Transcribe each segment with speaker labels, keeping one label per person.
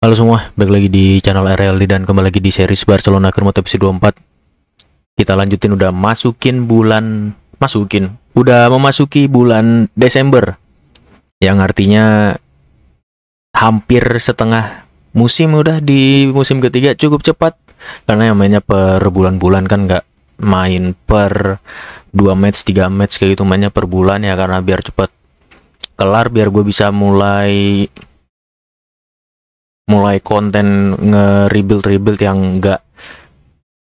Speaker 1: Halo semua, balik lagi di channel RLD dan kembali lagi di series Barcelona Kermot episode 24 Kita lanjutin udah masukin bulan, masukin, udah memasuki bulan Desember Yang artinya hampir setengah musim udah di musim ketiga cukup cepat Karena yang mainnya per bulan-bulan kan nggak main per 2 match, 3 match kayak gitu mainnya per bulan ya karena biar cepat kelar biar gue bisa mulai mulai konten nge-rebuild rebuild yang nggak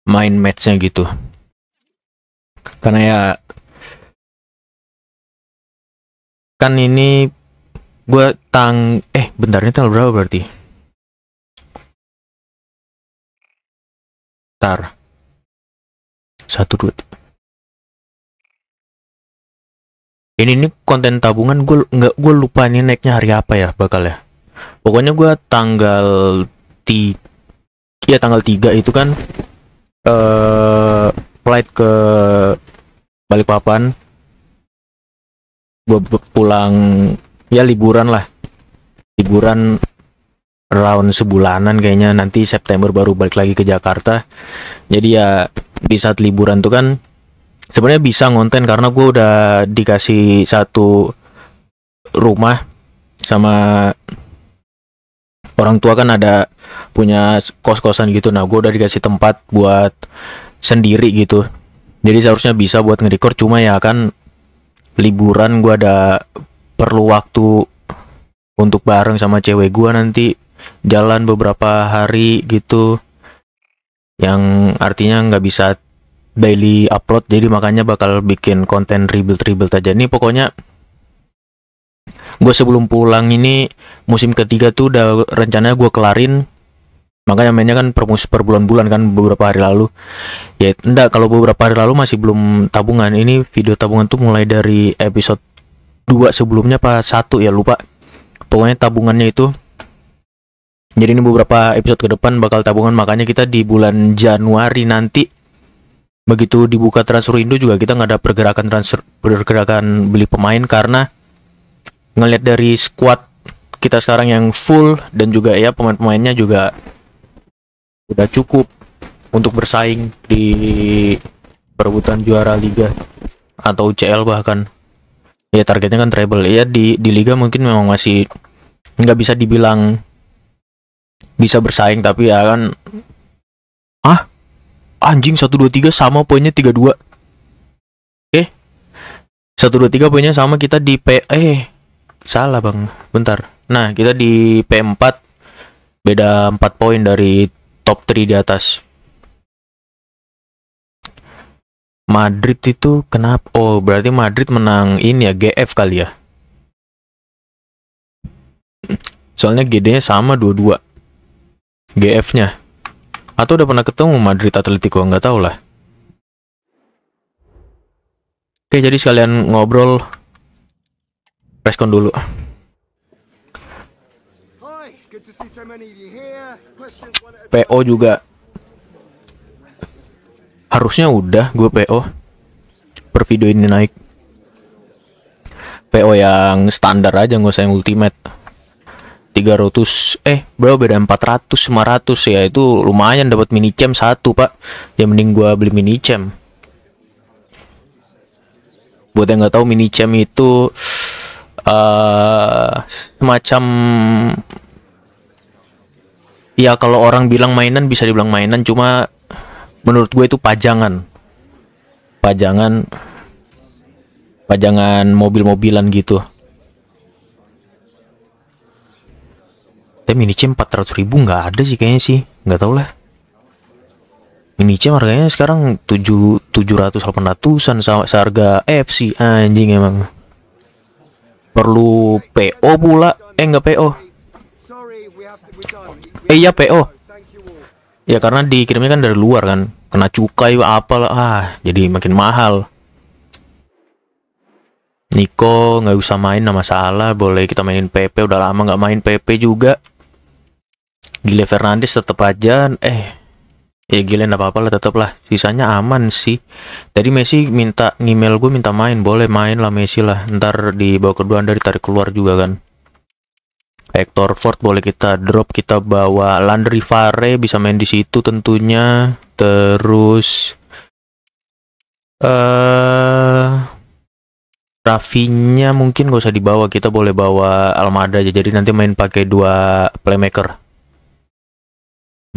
Speaker 1: main matchnya gitu
Speaker 2: karena ya kan ini gue tang eh bentar ini tanggal berapa berarti tar satu dua
Speaker 1: ini ini konten tabungan gue nggak gue lupa ini naiknya hari apa ya bakal ya pokoknya gue iya, tanggal tiga, ya tanggal 3 itu kan eh uh, flight ke Balikpapan gue pulang ya liburan lah liburan round sebulanan kayaknya nanti September baru balik lagi ke Jakarta jadi ya di saat liburan tuh kan sebenarnya bisa ngonten karena gue udah dikasih satu rumah sama orang tua kan ada punya kos-kosan gitu nah gue udah dikasih tempat buat sendiri gitu jadi seharusnya bisa buat ngerecord cuma ya kan liburan gue ada perlu waktu untuk bareng sama cewek gue nanti jalan beberapa hari gitu yang artinya nggak bisa daily upload jadi makanya bakal bikin konten rebuild rebuild aja nih pokoknya gue sebelum pulang ini musim ketiga tuh udah rencananya gue kelarin makanya mainnya kan per, per bulan-bulan kan beberapa hari lalu ya enggak kalau beberapa hari lalu masih belum tabungan ini video tabungan tuh mulai dari episode 2 sebelumnya apa satu ya lupa pokoknya tabungannya itu jadi ini beberapa episode ke depan bakal tabungan makanya kita di bulan Januari nanti begitu dibuka transfer Indo juga kita nggak ada pergerakan transfer pergerakan beli pemain karena ngelihat dari squad kita sekarang yang full dan juga ya pemain-pemainnya juga udah cukup untuk bersaing di perebutan juara liga atau CL bahkan ya targetnya kan treble ya di di liga mungkin memang masih nggak bisa dibilang bisa bersaing tapi ya kan ah anjing 1 2 3 sama poinnya 32 oke 1 2 3 poinnya sama kita di PE eh salah bang bentar nah kita di P4 beda 4 poin dari top 3 di atas Madrid itu kenapa oh berarti Madrid menang ini ya GF kali ya soalnya GD nya sama dua-dua GF nya atau udah pernah ketemu Madrid Atletico nggak tahu lah Oke, jadi sekalian ngobrol respon dulu PO juga harusnya udah gue PO per video ini naik PO yang standar aja nggak usah yang ultimate 300 eh bro beda 400 500 ya itu lumayan dapat mini cam satu pak ya mending gua beli mini cam. buat yang nggak tahu mini cam itu uh, semacam ya kalau orang bilang mainan bisa dibilang mainan cuma menurut gue itu pajangan pajangan pajangan mobil-mobilan gitu tapi eh, mini C 400 ribu nggak ada sih kayaknya sih nggak tau lah mini C harganya sekarang 7 700 800an seharga FC anjing emang perlu PO pula. Eh, nggak PO. Eh, iya PO. Ya, karena dikirimnya kan dari luar kan. Kena cukai apalah. Ah, jadi makin mahal. Niko nggak usah main nama salah. Boleh kita mainin PP. Udah lama nggak main PP juga. Gile Fernandes tetap aja. Eh, ya gila enggak apa-apa lah tetap lah sisanya aman sih tadi Messi minta email gue minta main boleh main lah Messi lah ntar di bawah kedua dari tarik keluar juga kan Hector Ford boleh kita drop kita bawa Landry Fare bisa main di situ tentunya terus eh uh, Rafinya mungkin gak usah dibawa kita boleh bawa Almada aja jadi nanti main pakai dua playmaker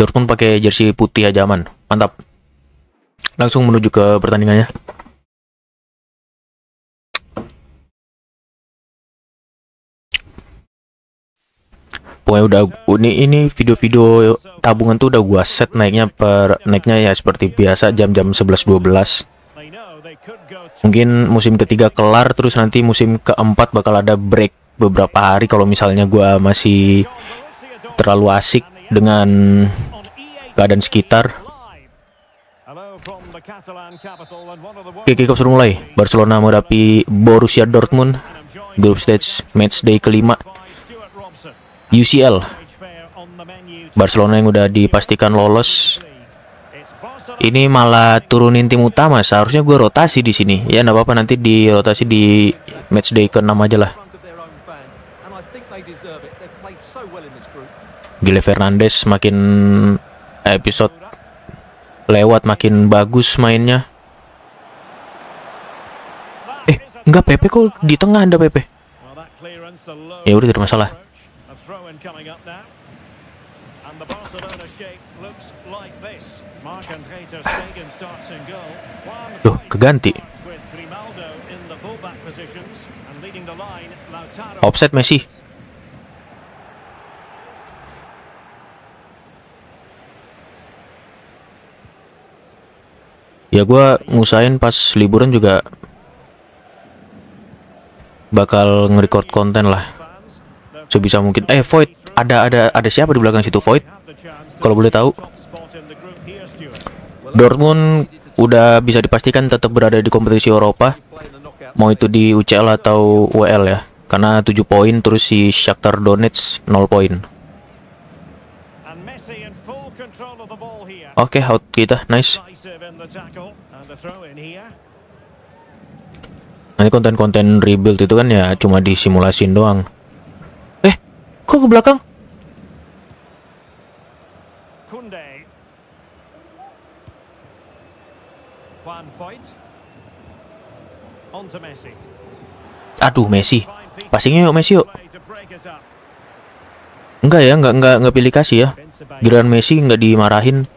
Speaker 1: Dortmund pakai jersey putih aja aman. Mantap. Langsung menuju ke pertandingannya. pokoknya udah ini ini video-video tabungan tuh udah gua set naiknya per naiknya ya seperti biasa jam-jam 11.12. mungkin musim ketiga kelar terus nanti musim keempat bakal ada break beberapa hari kalau misalnya gua masih terlalu asik dengan keadaan sekitar. Oke, kick sudah mulai. Barcelona menghadapi Borussia Dortmund. Group stage match day kelima. UCL. Barcelona yang udah dipastikan lolos. Ini malah turunin tim utama. Seharusnya gue rotasi di sini. Ya, nggak apa-apa nanti di rotasi di match day ke-6 aja lah. Gile Fernandez makin episode lewat makin bagus mainnya. Eh, enggak Pepe kok di tengah Anda Pepe. Ya udah tidak masalah. Duh, keganti. Offset Messi. ya gue ngusahain pas liburan juga bakal nge-record konten lah sebisa mungkin eh Void ada ada ada siapa di belakang situ Void kalau boleh tahu Dortmund udah bisa dipastikan tetap berada di kompetisi Eropa mau itu di UCL atau WL e ya karena 7 poin terus si Shakhtar Donetsk 0 poin Oke, okay, out kita, nice. Decisive in the tackle and the throw in here. Nah, ini konten-konten rebuild itu kan ya cuma disimulasin doang. Eh, kok ke belakang?
Speaker 3: Kunde. Van Voigt. On to Messi.
Speaker 1: Aduh, Messi. pastinya yuk Messi yuk. Enggak ya, enggak enggak enggak pilih kasih ya. Giliran Messi enggak dimarahin.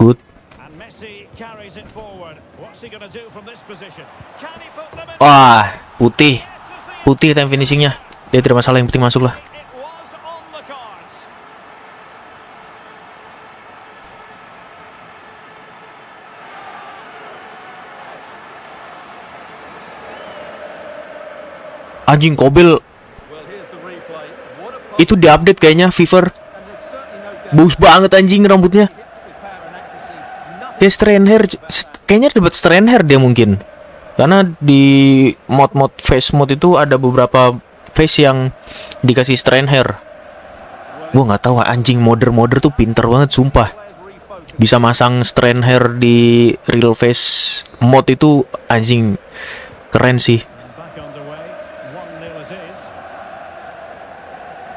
Speaker 1: good. Wah, putih. Putih time finishingnya. Dia tidak masalah yang penting masuk lah. Anjing Kobil Itu diupdate kayaknya Fever Bagus banget anjing rambutnya ya hair, kayaknya dapat hair dia mungkin karena di mod mod face mod itu ada beberapa face yang dikasih hair. gue nggak tahu anjing modder modder tuh pinter banget sumpah bisa masang strand hair di real face mod itu anjing keren sih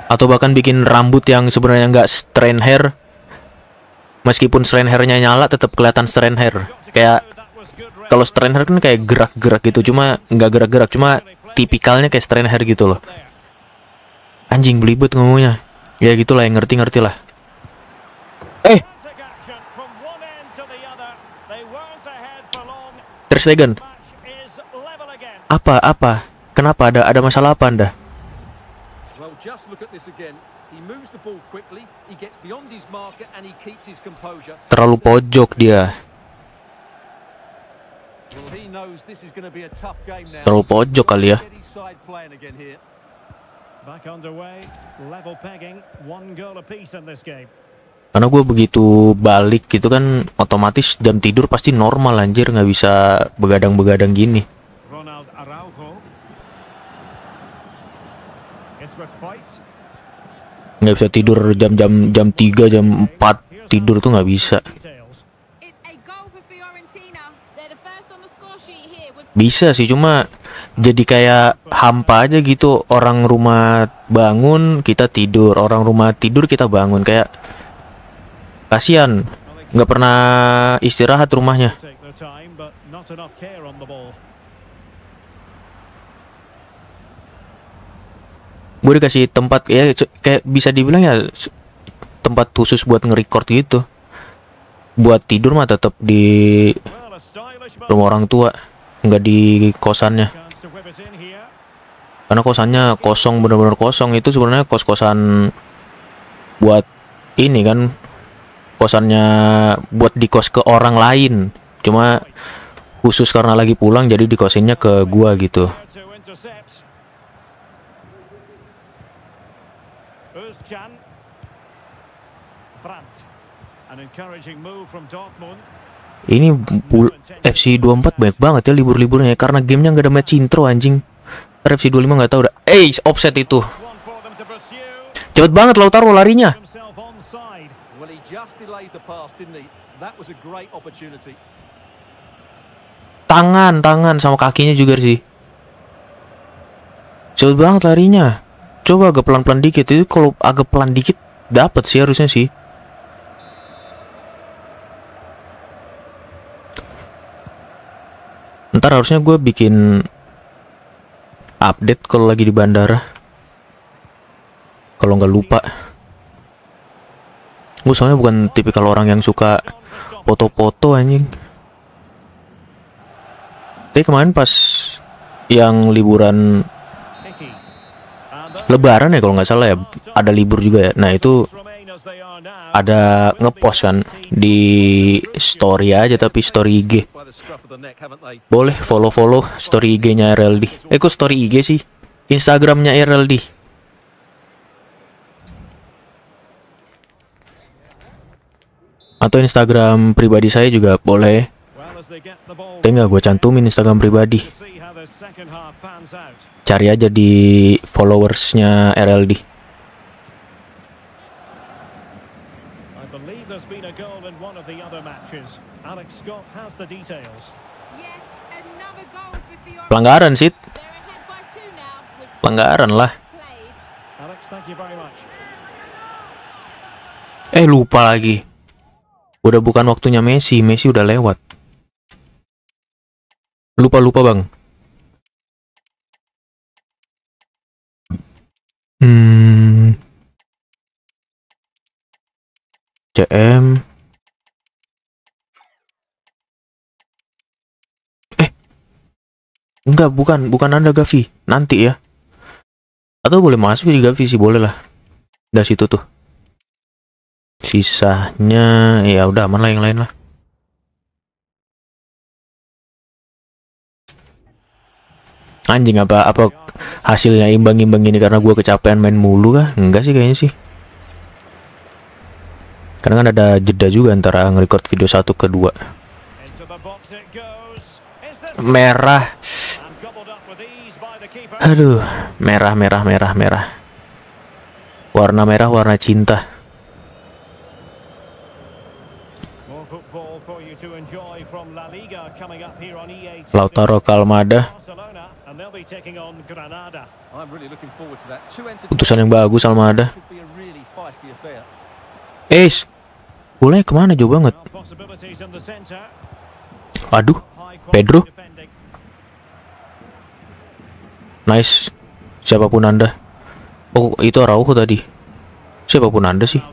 Speaker 1: atau bahkan bikin rambut yang sebenarnya nggak strand hair meskipun strand hairnya nyala tetap kelihatan strain hair kayak kalau strain hair kan kayak gerak-gerak gitu cuma nggak gerak-gerak cuma tipikalnya kayak strain hair gitu loh anjing belibut ngomongnya ya gitulah yang ngerti-ngerti lah eh Ter apa apa kenapa ada ada masalah apa anda Terlalu pojok dia. Terlalu pojok kali ya. Karena gue begitu balik gitu kan otomatis jam tidur pasti normal anjir nggak bisa begadang-begadang gini. nggak bisa tidur jam jam jam 3 jam 4 tidur tuh nggak bisa bisa sih cuma jadi kayak hampa aja gitu orang rumah bangun kita tidur orang rumah tidur kita bangun kayak kasihan nggak pernah istirahat rumahnya gue dikasih tempat ya kayak bisa dibilang ya tempat khusus buat nge-record gitu buat tidur mah tetap di rumah orang tua nggak di kosannya karena kosannya kosong bener-bener kosong itu sebenarnya kos-kosan buat ini kan kosannya buat di kos ke orang lain cuma khusus karena lagi pulang jadi di dikosinnya ke gua gitu Ini FC24 banyak banget ya libur-liburnya ya, karena gamenya nggak ada match intro anjing. FC25 nggak tahu udah Eh, offset itu. Cepet banget Lautaro larinya. Tangan, tangan sama kakinya juga sih. Cepet banget larinya. Coba agak pelan-pelan dikit itu kalau agak pelan dikit dapat sih harusnya sih. Ntar harusnya gue bikin update kalau lagi di bandara. Kalau nggak lupa. Gue soalnya bukan tipikal orang yang suka foto-foto anjing. Tapi kemarin pas yang liburan Lebaran ya kalau nggak salah ya ada libur juga ya. Nah itu ada ngepost kan di story aja tapi story IG boleh follow follow story IG-nya RLD eh kok story IG sih Instagramnya RLD atau Instagram pribadi saya juga boleh tinggal gue cantumin Instagram pribadi cari aja di followersnya RLD Pelanggaran sih. Pelanggaran lah. Eh lupa lagi. Udah bukan waktunya Messi, Messi udah lewat.
Speaker 2: Lupa-lupa, Bang. Hmm. CM
Speaker 1: Enggak, bukan, bukan Anda Gavi. Nanti ya. Atau boleh masuk di Gavi sih, boleh lah. Dari situ tuh. Sisanya ya udah aman lah yang lain lah. Anjing apa apa hasilnya imbang-imbang ini karena gue kecapean main mulu kah? Enggak sih kayaknya sih. Karena kan ada jeda juga antara nge-record video satu ke dua. Merah Aduh, merah, merah, merah, merah. Warna merah, warna cinta. E Lautaro Kalmada. Putusan yang bagus Almada. Ace, boleh kemana jauh banget? Aduh, Pedro. Nice. Siapapun Anda. Oh, itu Araujo tadi. Siapapun Anda sih.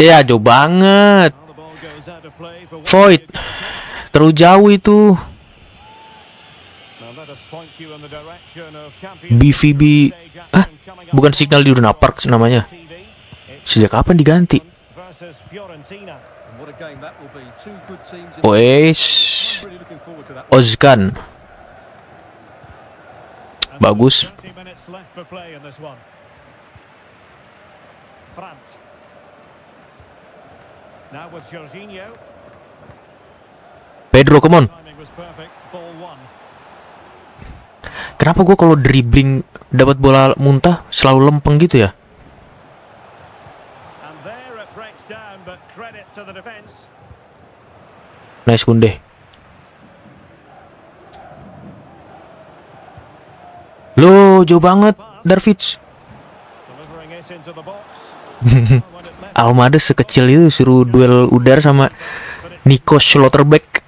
Speaker 1: Ya, jauh banget. Void. Terlalu jauh itu. BVB ah bukan signal di Luna Park namanya sejak kapan diganti Wes Ozkan Bagus Pedro come on Kenapa gue kalau dribbling dapat bola muntah selalu lempeng gitu ya Nice kunde. lo jauh banget Darvich. Almada sekecil itu suruh duel udara sama Nico Schlotterbeck.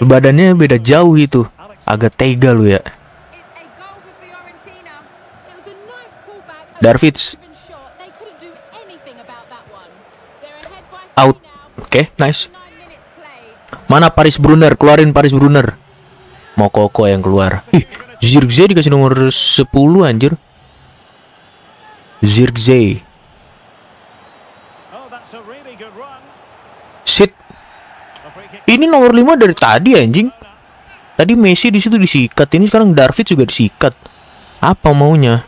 Speaker 1: Badannya beda jauh itu. Agak tega lu ya. Darvich. Out. Oke, okay, nice. Mana Paris Brunner? Keluarin Paris Brunner. Mau Koko yang keluar. Ih, Zirkzee dikasih nomor 10 anjir. Zirkzee. Oh, Sit. Ini nomor 5 dari tadi anjing. Tadi Messi di situ disikat, ini sekarang David juga disikat. Apa maunya?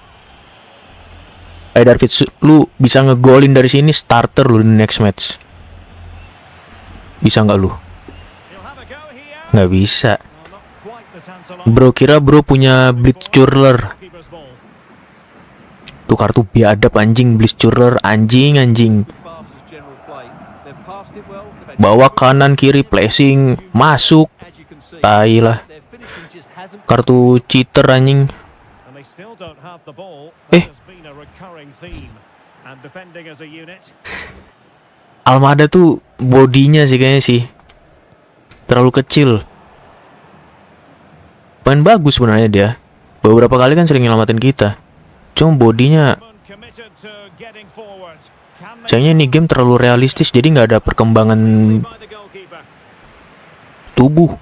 Speaker 1: Eh David, lu bisa ngegolin dari sini starter lu di next match. Bisa nggak lu? Nggak bisa. Bro kira bro punya blitz churler. Tuh kartu biadab anjing blitz churler anjing anjing. Bawa kanan kiri placing masuk. Tai lah. Kartu cheater anjing. Eh. eh. Almada tuh bodinya sih kayaknya sih terlalu kecil. Main bagus sebenarnya dia. Beberapa kali kan sering nyelamatin kita. Cuma bodinya Sayangnya ini game terlalu realistis jadi nggak ada perkembangan tubuh.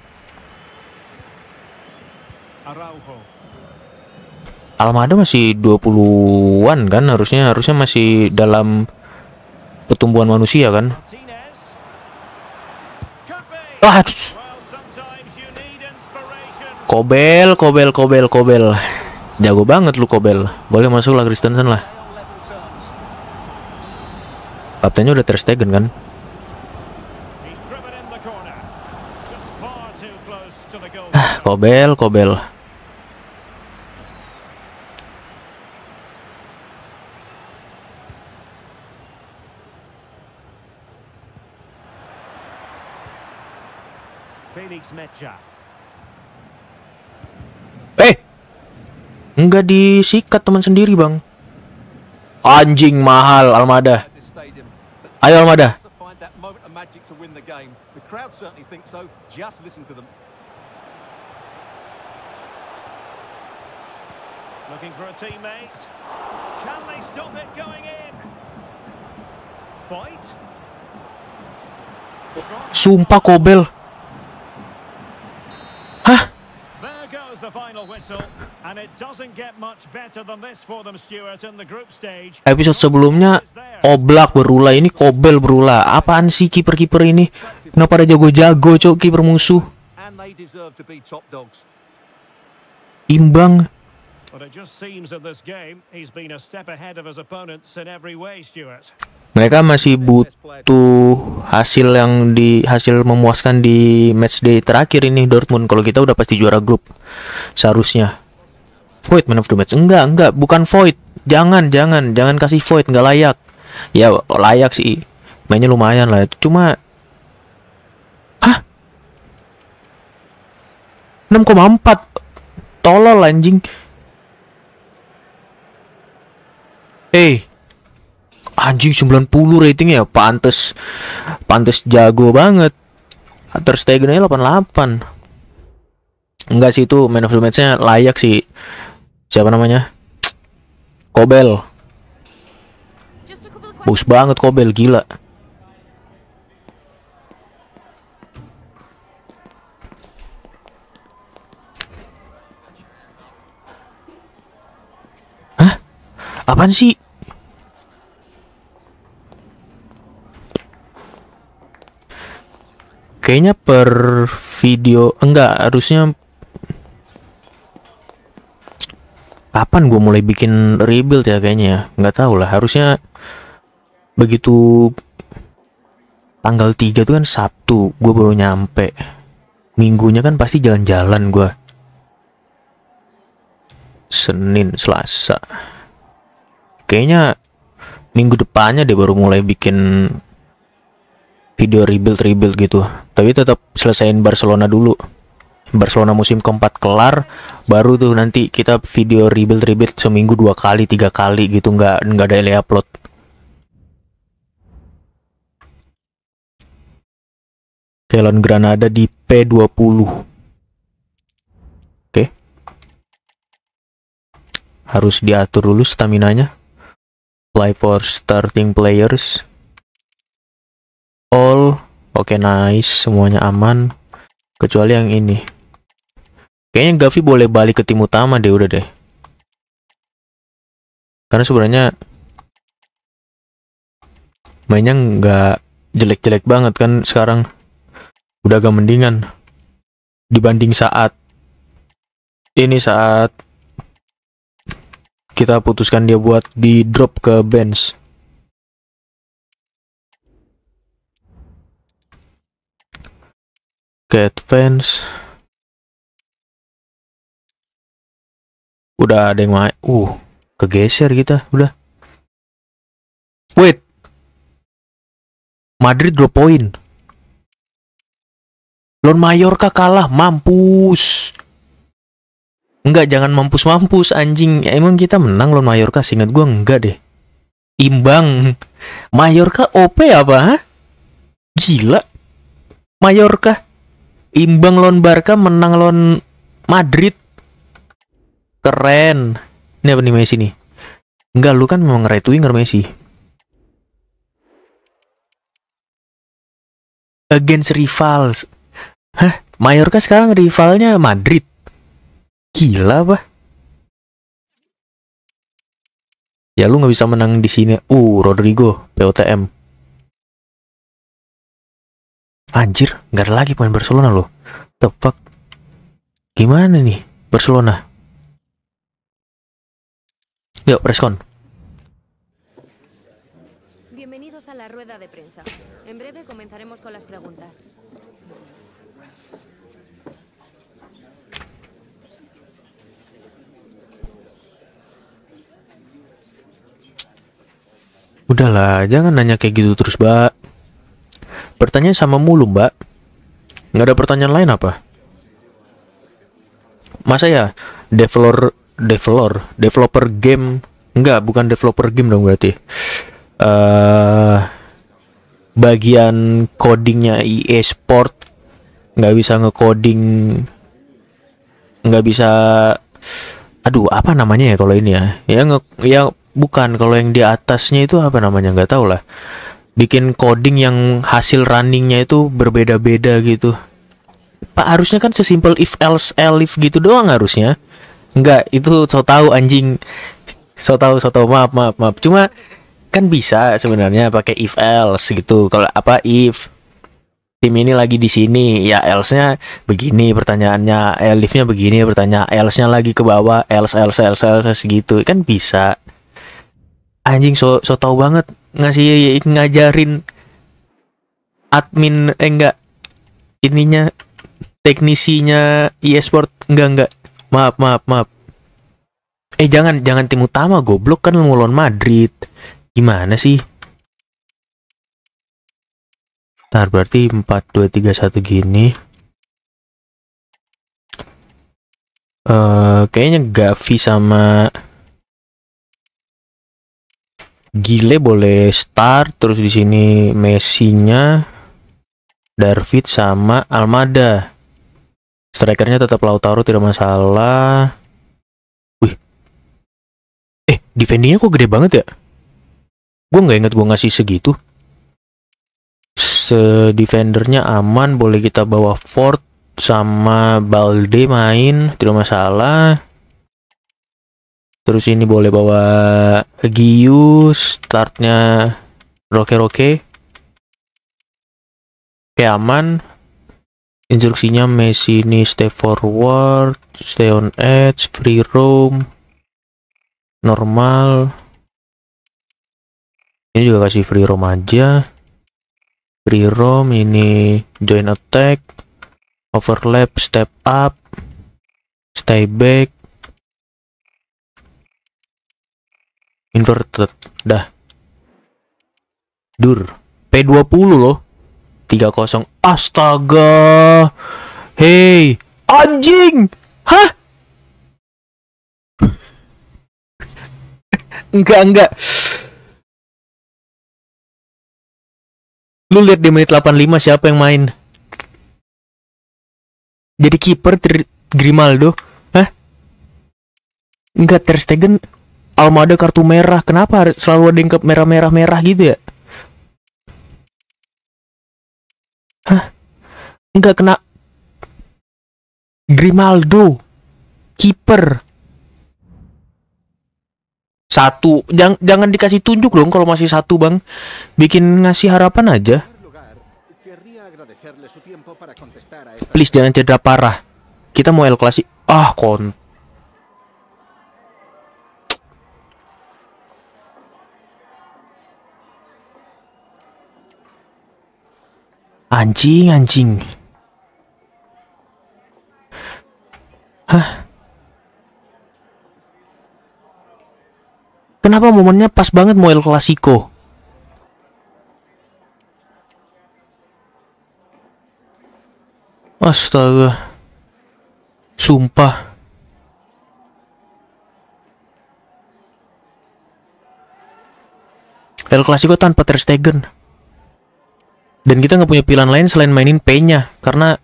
Speaker 1: Almada masih 20-an kan harusnya harusnya masih dalam pertumbuhan manusia kan. Ah, Kobel, Kobel, Kobel, Kobel. Jago banget lu Kobel. Boleh masuk lah Kristensen lah. Kaptennya udah Ter kan? Ah, kobel, Kobel. Eh, nggak disikat teman sendiri bang. Anjing mahal Almada. Ayo Almada. Sumpah kobel. Episode sebelumnya Oblak berula ini Kobel berula. Apaan sih kiper-kiper ini? Kenapa pada jago-jago cok kiper musuh? Imbang. Mereka masih butuh hasil yang di hasil memuaskan di matchday terakhir ini Dortmund. Kalau kita udah pasti juara grup seharusnya. Void man of the match. Enggak, enggak, bukan void. Jangan, jangan, jangan kasih void, enggak layak. Ya layak sih. Mainnya lumayan lah, Itu cuma Hah? 6,4 tolol anjing Eh Anjing 90 ya pantes. Pantes jago banget. Stegen delapan 88. Enggak sih itu man of the match-nya layak sih. Siapa namanya? Kobel. Bagus banget Kobel, gila. Apaan sih? kayaknya per video enggak harusnya kapan gue mulai bikin rebuild ya kayaknya ya? enggak nggak tahu lah harusnya begitu tanggal tiga tuh kan Sabtu gue baru nyampe minggunya kan pasti jalan-jalan gue Senin Selasa kayaknya minggu depannya dia baru mulai bikin video rebuild rebuild gitu tapi tetap selesaiin Barcelona dulu Barcelona musim keempat kelar baru tuh nanti kita video rebuild rebuild seminggu dua kali tiga kali gitu nggak nggak ada yang upload Kelon Granada di P20 oke harus diatur dulu stamina nya apply for starting players all oke okay, nice semuanya aman kecuali yang ini kayaknya Gavi boleh balik ke tim utama deh udah deh karena sebenarnya mainnya nggak jelek-jelek banget kan sekarang udah agak mendingan dibanding saat ini saat kita putuskan dia buat di drop ke bench ke advance
Speaker 2: udah ada yang main uh kegeser kita udah wait
Speaker 1: Madrid drop point Lon Mallorca kalah mampus Enggak jangan mampus-mampus anjing ya, Emang kita menang Lon Mallorca Singkat gua enggak deh Imbang Mallorca OP apa ha? Gila Mallorca Imbang lawan Barca, menang lawan Madrid. Keren. Ini apa nih Messi nih? Enggak, lu kan memang right winger Messi. Against rivals. Hah? Mallorca sekarang rivalnya Madrid. Gila, bah. Ya lu nggak bisa menang di sini. Uh, Rodrigo, POTM. Anjir, nggak ada lagi pemain Barcelona loh. The fuck? Gimana nih Barcelona? Yuk, preskon.
Speaker 2: Bienvenidos a la rueda de prensa.
Speaker 3: En breve comenzaremos con las preguntas.
Speaker 1: Udahlah, jangan nanya kayak gitu terus, Mbak. Bertanya sama mulu, Mbak. Nggak ada pertanyaan lain apa? Masa ya developer developer developer game nggak bukan developer game dong berarti. Uh, bagian codingnya EA Sport nggak bisa ngecoding nggak bisa aduh apa namanya ya kalau ini ya ya nge, ya bukan kalau yang di atasnya itu apa namanya nggak tahu lah bikin coding yang hasil runningnya itu berbeda-beda gitu. Pak harusnya kan sesimpel if else elif gitu doang harusnya. Enggak, itu so tahu anjing. So tahu, so tahu. Maaf, maaf, maaf. Cuma kan bisa sebenarnya pakai if else gitu. Kalau apa if tim ini lagi di sini, ya else-nya begini pertanyaannya, elifnya begini pertanyaan, else-nya lagi ke bawah, else else else else, else gitu. Kan bisa. Anjing so so tahu banget ngasih ngajarin admin eh enggak ininya teknisinya e-sport enggak enggak maaf maaf maaf eh jangan jangan tim utama goblok kan mau Madrid gimana sih Ntar berarti 4, 2, 3, 1 gini uh, Kayaknya Gavi sama Gile boleh start terus di sini Messi-nya Darvid sama Almada. Strikernya tetap Lautaro tidak masalah. Wih. Eh, defendingnya kok gede banget ya? Gue nggak inget gue ngasih segitu. Se defendernya aman, boleh kita bawa Ford sama Balde main, tidak masalah. Terus ini boleh bawa Giyu, startnya roke-roke. Oke aman. Instruksinya Messi ini stay forward, stay on edge, free roam, normal. Ini juga kasih free roam aja. Free roam ini join attack, overlap, step up, stay back, inverted dah dur P20 loh 30 astaga hei anjing hah
Speaker 2: enggak enggak
Speaker 1: lu lihat di menit 85 siapa yang main jadi kiper Grimaldo hah enggak Ter Stegen Almada kartu merah. Kenapa selalu ada yang ke merah-merah-merah gitu ya? Hah? Enggak kena Grimaldo kiper satu jangan jangan dikasih tunjuk dong kalau masih satu bang bikin ngasih harapan aja please jangan cedera parah kita mau El Clasico ah kon Anjing, anjing. Hah? Kenapa momennya pas banget mau El Clasico? Astaga. Sumpah. El Clasico tanpa Ter Stegen dan kita nggak punya pilihan lain selain mainin P-nya karena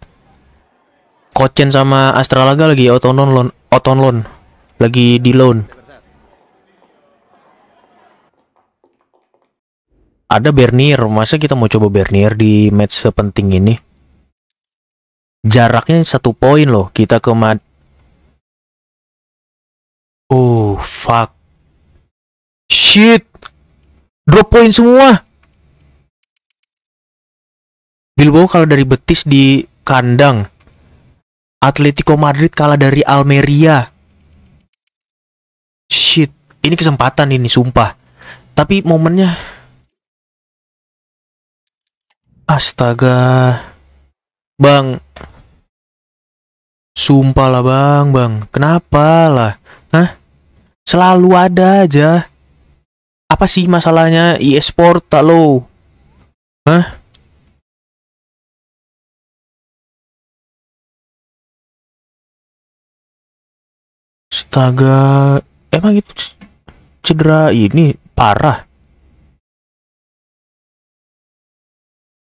Speaker 1: Kochen sama Astralaga lagi out on loan, out loan. lagi di loan. Ada Bernier, masa kita mau coba Bernier di match sepenting ini? Jaraknya satu poin loh, kita ke mat Oh fuck,
Speaker 2: shit, drop poin semua.
Speaker 1: Bilbao kalah dari Betis di kandang. Atletico Madrid kalah dari Almeria. Shit, ini kesempatan ini sumpah. Tapi momennya Astaga. Bang. Sumpah lah bang, bang. Kenapa lah? Hah? Selalu ada aja. Apa sih masalahnya e-sport tak lo? Hah?
Speaker 2: Astaga, emang itu cedera ini parah.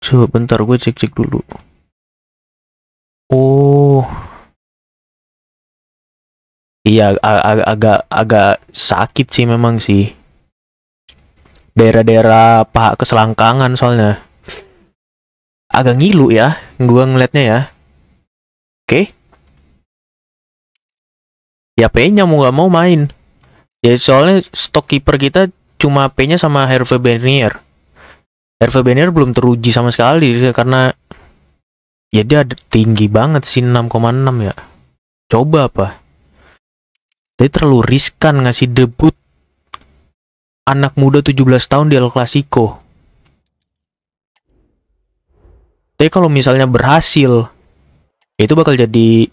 Speaker 2: Coba bentar gue cek-cek dulu. Oh.
Speaker 1: Iya, ag agak agak sakit sih memang sih. Daerah-daerah paha keselangkangan soalnya. Agak ngilu ya, Gue ngeliatnya ya. ya P-nya mau nggak mau main. Ya soalnya stok kiper kita cuma P-nya sama Herve Benier. Herve Benier belum teruji sama sekali karena ya dia tinggi banget sih 6,6 ya. Coba apa? Dia terlalu riskan ngasih debut anak muda 17 tahun di El Clasico. Tapi kalau misalnya berhasil, itu bakal jadi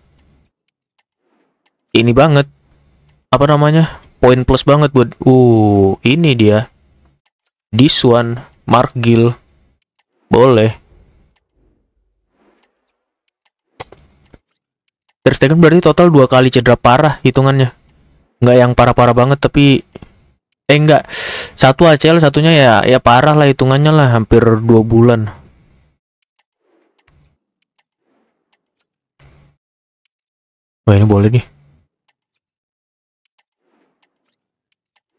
Speaker 1: ini banget apa namanya poin plus banget buat uh ini dia this one Mark Gil boleh Ter Stegen berarti total dua kali cedera parah hitungannya nggak yang parah-parah banget tapi eh enggak satu ACL satunya ya ya parah lah hitungannya lah hampir dua bulan Wah ini boleh nih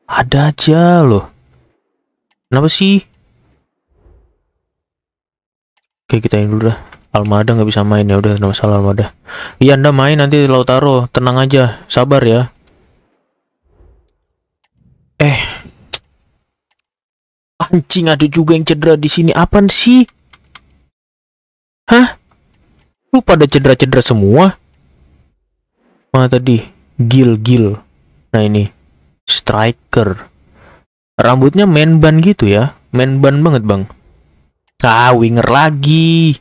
Speaker 1: Ada aja loh. Kenapa sih? Oke, kita ini dulu dah. Almada nggak bisa main ya udah nggak masalah Almada. Iya anda main nanti Lautaro tenang aja sabar ya. Eh anjing ada juga yang cedera di sini apaan sih? Hah? Lu pada cedera-cedera semua? Mana tadi? Gil, Gil. Nah ini striker. Rambutnya main ban gitu ya. Main ban banget, Bang. Ah, winger lagi.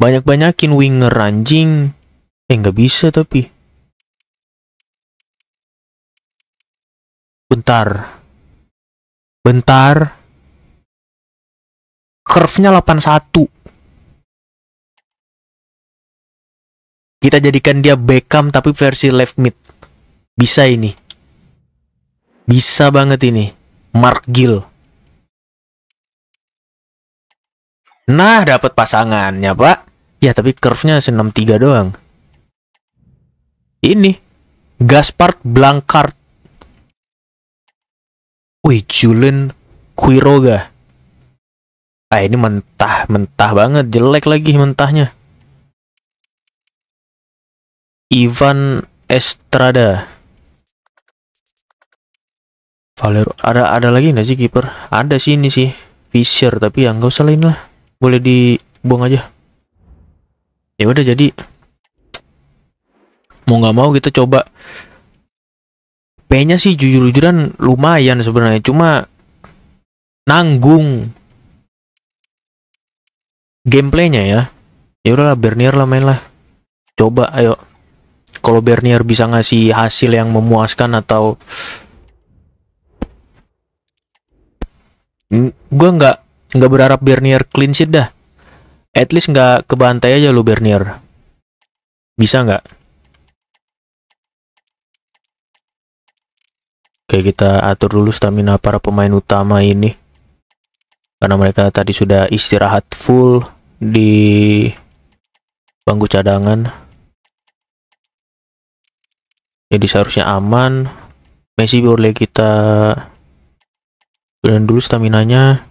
Speaker 1: Banyak-banyakin winger anjing.
Speaker 2: Eh, nggak bisa tapi. Bentar. Bentar. Curve-nya 81.
Speaker 1: Kita jadikan dia Beckham tapi versi left mid. Bisa ini. Bisa banget ini. Mark Gill. Nah, dapat pasangannya, Pak. Ya, tapi curve-nya 63 doang. Ini. Gaspard Blancard. Wih, Julian Quiroga. Ah, ini mentah, mentah banget. Jelek lagi mentahnya. Ivan Estrada. Valero ada ada lagi nggak sih kiper? Ada sih ini sih Fisher tapi yang nggak usah lain lah. Boleh dibuang aja. Ya udah jadi mau nggak mau kita coba. P-nya sih jujur-jujuran lumayan sebenarnya cuma nanggung gameplaynya ya. Ya udahlah Bernier lah main lah. Coba ayo. Kalau Bernier bisa ngasih hasil yang memuaskan atau gue nggak nggak berharap Bernier clean sheet dah. At least nggak kebantai aja lu Bernier. Bisa nggak? Oke kita atur dulu stamina para pemain utama ini. Karena mereka tadi sudah istirahat full di bangku cadangan. Jadi seharusnya aman. Messi boleh kita dan dulu stamina-nya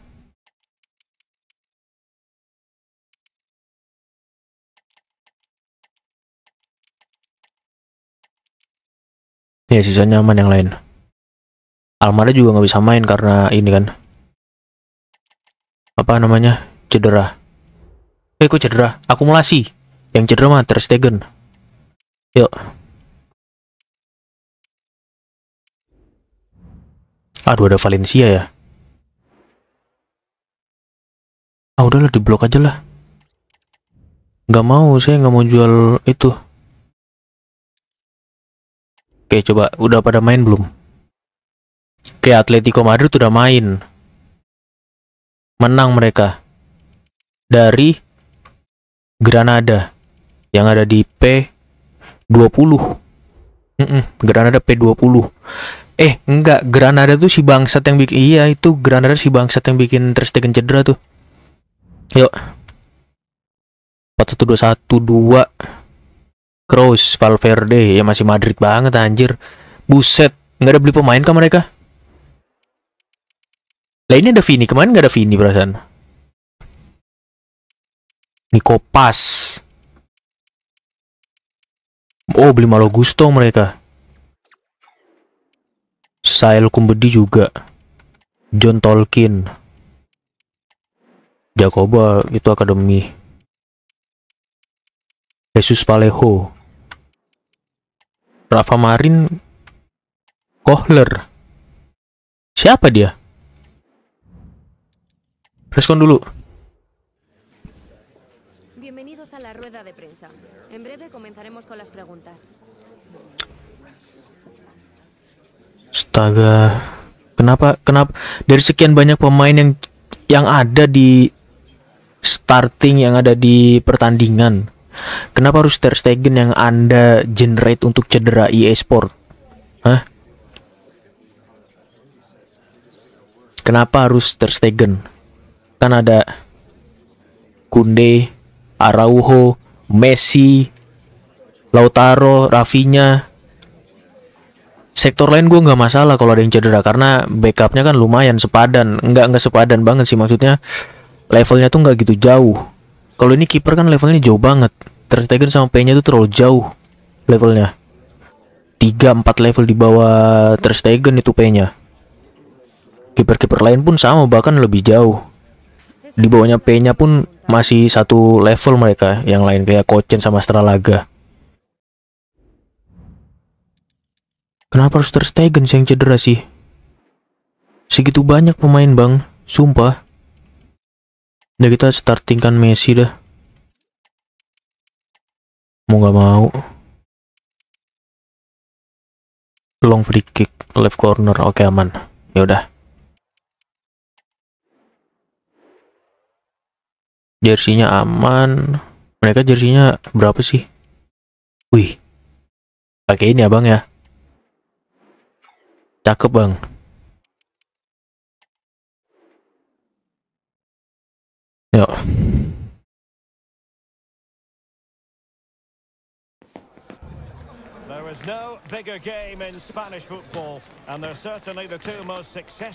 Speaker 2: Ya sisanya aman yang lain
Speaker 1: Almada juga nggak bisa main karena ini kan Apa namanya Cedera Eh kok cedera Akumulasi Yang cedera mah Ter Yuk Aduh ada Valencia ya ah udahlah di blok aja lah Gak mau saya nggak mau jual itu oke coba udah pada main belum oke Atletico Madrid udah main menang mereka dari Granada yang ada di P20 Mm -mm, Granada P20. Eh, enggak, Granada tuh si bangsat yang bikin iya itu Granada si bangsat yang bikin Ter Stegen cedera tuh. Yuk. 4-1-2-1-2. Cross Valverde. Ya masih Madrid banget anjir. Buset. Nggak ada beli pemain kah mereka? Lah ini ada Vini. Kemarin nggak ada Vini perasaan. Pas. Oh, beli Malo Gusto mereka. Sail Kumbedi juga. John Tolkien. Jacoba itu akademi Jesus Palejo Rafa Marin Kohler siapa dia respon dulu Bienvenidos a la rueda de prensa. En breve comenzaremos con las preguntas. Astaga. Kenapa kenapa dari sekian banyak pemain yang yang ada di starting yang ada di pertandingan? Kenapa harus Ter Stegen yang Anda generate untuk cedera EA Sport? Hah? Kenapa harus Ter Stegen? Kan ada Kunde, Araujo, Messi, Lautaro, Rafinha. Sektor lain gue nggak masalah kalau ada yang cedera karena backupnya kan lumayan sepadan, nggak nggak sepadan banget sih maksudnya levelnya tuh nggak gitu jauh. Kalau ini kiper kan levelnya jauh banget. Tertegan sama P-nya tuh terlalu jauh levelnya. 3 4 level di bawah Ter Stegen itu P-nya. Kiper-kiper lain pun sama bahkan lebih jauh. Di bawahnya P-nya pun masih satu level mereka yang lain kayak Kocen sama Stralaga. Kenapa harus Ter Stegen sih yang cedera sih? Segitu banyak pemain, Bang. Sumpah. Udah kita startingkan Messi dah.
Speaker 2: Mau gak mau. Long free kick, left corner,
Speaker 1: oke okay, aman. Ya udah. Jersinya aman. Mereka jersinya berapa sih? Wih. Pakai ini abang ya. Bang, ya.
Speaker 2: Cakep bang. Ja.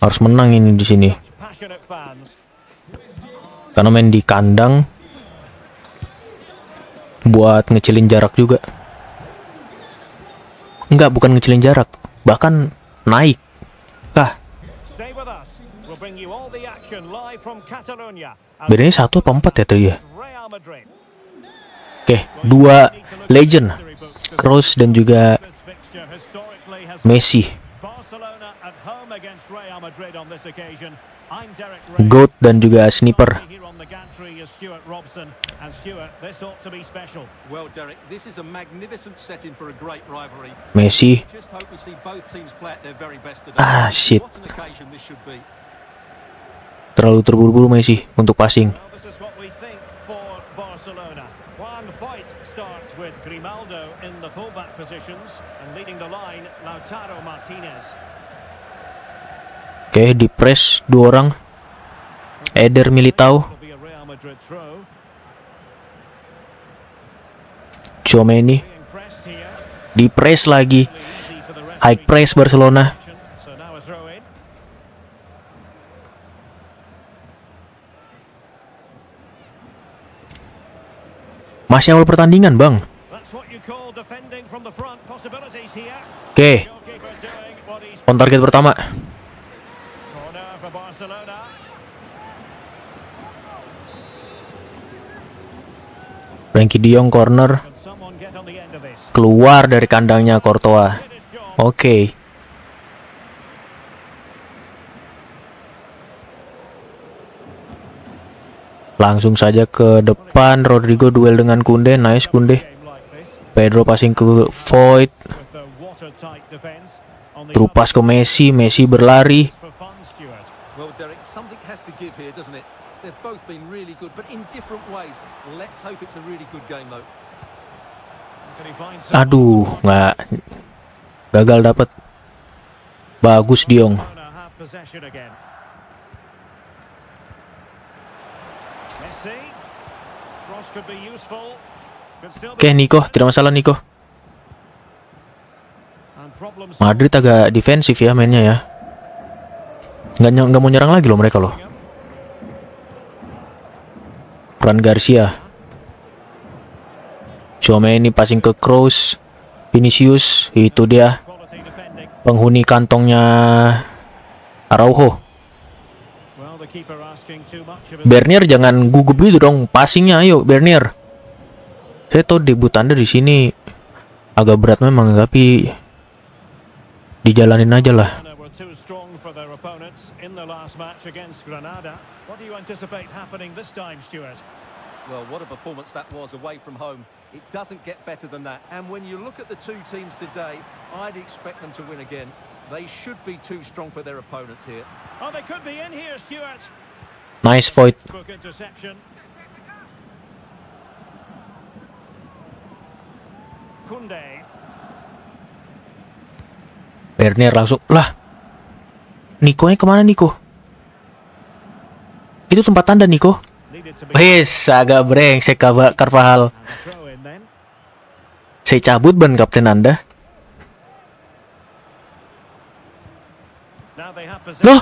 Speaker 1: Harus menang ini di sini. Karena main di kandang buat ngecilin jarak juga. Enggak, bukan ngecilin jarak, bahkan naik. Kah? Bedanya satu apa empat ya tuh ya? Oke, dua legend, Cross dan juga Messi. Goat dan juga Sniper. Messi. Ah shit. Terlalu terburu-buru Messi untuk passing. Oke, okay, di press dua orang. Eder Militao. Chomeni. Di press lagi. High press Barcelona. Masih awal pertandingan, Bang. Oke. Okay. On target pertama. Frankie Dion corner keluar dari kandangnya Courtois. Oke. Okay. Langsung saja ke depan Rodrigo duel dengan Kunde, nice Kunde. Pedro passing ke Void. Terupas ke Messi, Messi berlari. Aduh, nggak gagal dapat. Bagus Diong. Oke, Niko, tidak masalah Niko. Madrid agak defensif ya mainnya ya. Nggak, nggak mau nyerang lagi loh mereka loh. Peran Garcia. Cuma ini passing ke Kroos, Vinicius, itu dia penghuni kantongnya Araujo. Bernier jangan gugup gitu dong passingnya ayo Bernier saya tahu debut anda di sini agak berat memang tapi dijalanin aja lah
Speaker 3: Well, what a performance that was away from home. It doesn't get better than
Speaker 4: that. And when you look at the two teams today, I'd expect them to win again. They should be too strong for their opponents here. Oh, they
Speaker 1: could be in here, Stuart. Nice fight.
Speaker 3: interception.
Speaker 1: Kunde. Bernier langsung lah. nico nya kemana Nico? Itu tempat tanda Nico. Wes oh, agak brengsek Carvajal. Saya cabut ban kapten Anda. Loh?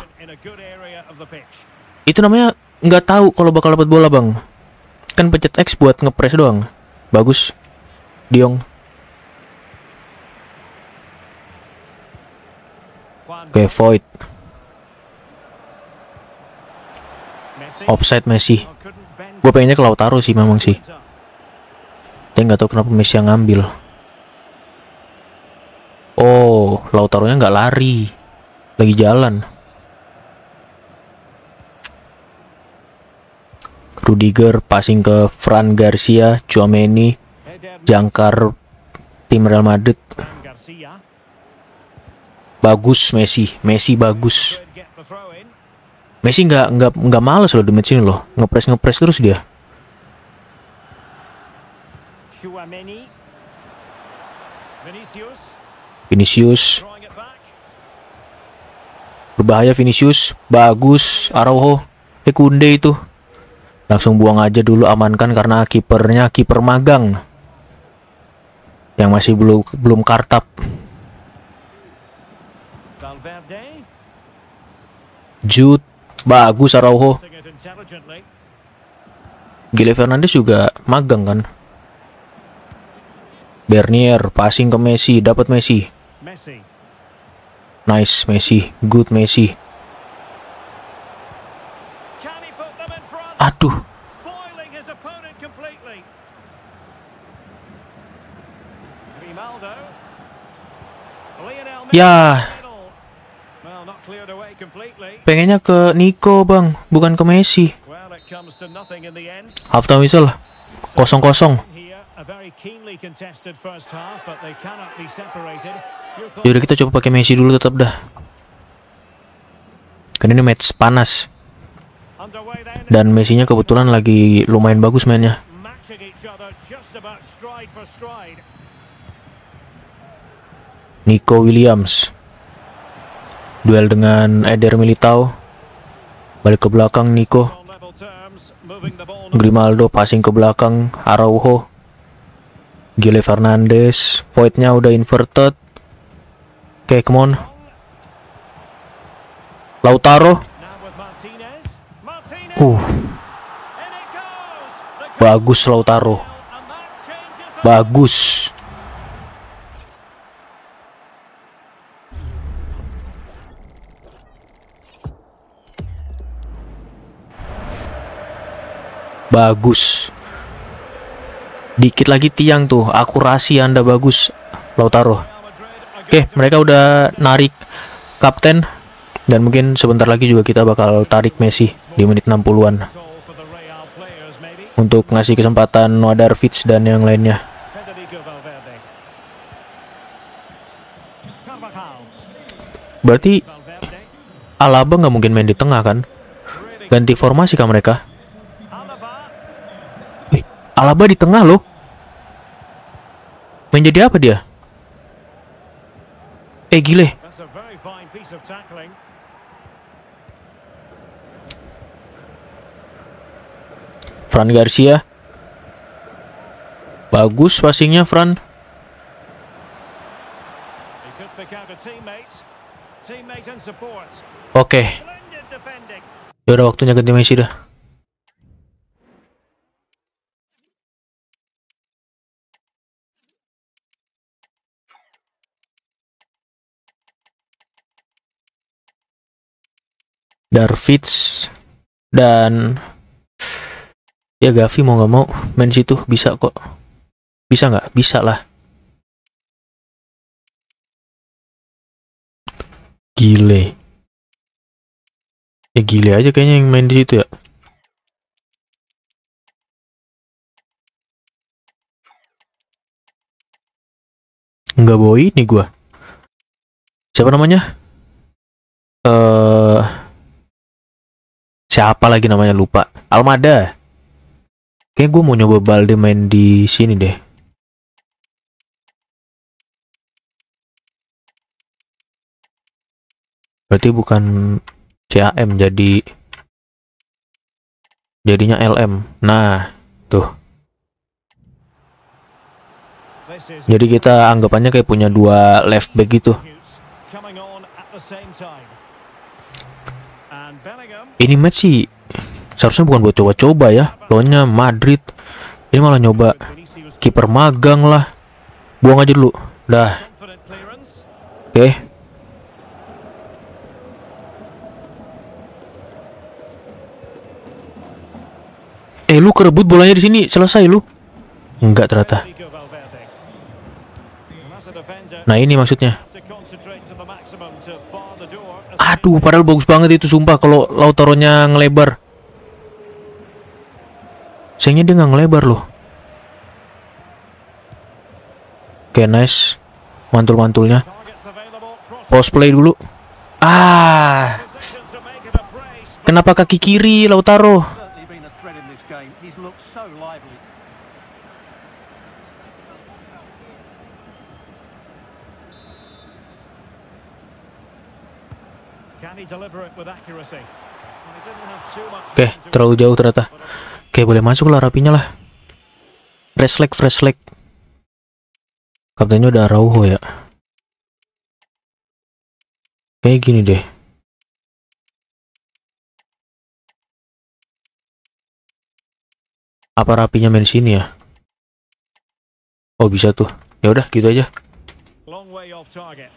Speaker 1: Itu namanya nggak tahu kalau bakal dapat bola, Bang. Kan pencet X buat ngepres doang. Bagus. Diong. Oke, okay, void. Offside Messi. Gue pengennya ke Lautaro sih memang sih. Dia nggak tahu kenapa Messi yang ngambil. Oh, Lautaro-nya nggak lari. Lagi jalan. Rudiger passing ke Fran Garcia, Chouameni jangkar tim Real Madrid. Bagus Messi, Messi bagus. Messi nggak nggak nggak males loh di match ini loh, ngepres ngepres terus dia. Vinicius berbahaya Vinicius bagus Araujo eh Kunde itu Langsung buang aja dulu amankan karena kipernya kiper magang. Yang masih belum belum kartap. Jude bagus Araujo. Gile Fernandes juga magang kan. Bernier passing ke Messi, dapat Messi. Nice Messi, good Messi. Aduh. Ya. Pengennya ke Nico, Bang, bukan ke Messi. Half time whistle. Kosong-kosong. jadi ya kita coba pakai Messi dulu tetap dah. Karena ini match panas. Dan Messi-nya kebetulan lagi lumayan bagus mainnya. Nico Williams. Duel dengan Eder Militao. Balik ke belakang Nico. Grimaldo passing ke belakang Araujo. Gile Fernandes, voidnya udah inverted. Oke, okay, come on. Lautaro Uh. Bagus Lautaro. Bagus. Bagus. Dikit lagi tiang tuh, akurasi Anda bagus Lautaro. Oke, okay, mereka udah narik kapten dan mungkin sebentar lagi juga kita bakal tarik Messi di menit 60-an. Untuk ngasih kesempatan Noadarvic dan yang lainnya. Berarti Alaba nggak mungkin main di tengah kan? Ganti formasi kah mereka? Eh, Alaba di tengah loh. Menjadi apa dia? Eh gile. Fran Garcia. Bagus passingnya Fran. Oke. Okay. Ya udah waktunya ganti Messi dah. Darvids dan ya Gavi mau nggak mau main situ bisa kok bisa nggak bisa lah
Speaker 2: gile ya gile aja kayaknya yang main di situ ya nggak bawa ini gua siapa namanya
Speaker 1: eh uh, siapa lagi namanya lupa Almada Kayak gue mau nyoba Balde main di sini deh. Berarti bukan CAM jadi jadinya LM. Nah, tuh. Jadi kita anggapannya kayak punya dua left back gitu. Ini match sih seharusnya bukan buat coba-coba ya lawannya Madrid ini malah nyoba kiper magang lah buang aja dulu dah oke okay. eh lu kerebut bolanya di sini selesai lu enggak ternyata nah ini maksudnya aduh padahal bagus banget itu sumpah kalau Lautaro-nya ngelebar Sayangnya dia nggak ngelebar loh. Oke, okay, nice. Mantul-mantulnya. Post play dulu. Ah. Kenapa kaki kiri Lautaro? Oke, okay, terlalu jauh ternyata. Oke, boleh masuk lah rapinya lah. Fresh leg, fresh leg. Kaptennya udah Rauho ya. Kayak gini deh. Apa rapinya main sini ya? Oh bisa tuh. Ya udah gitu aja. Long way off target.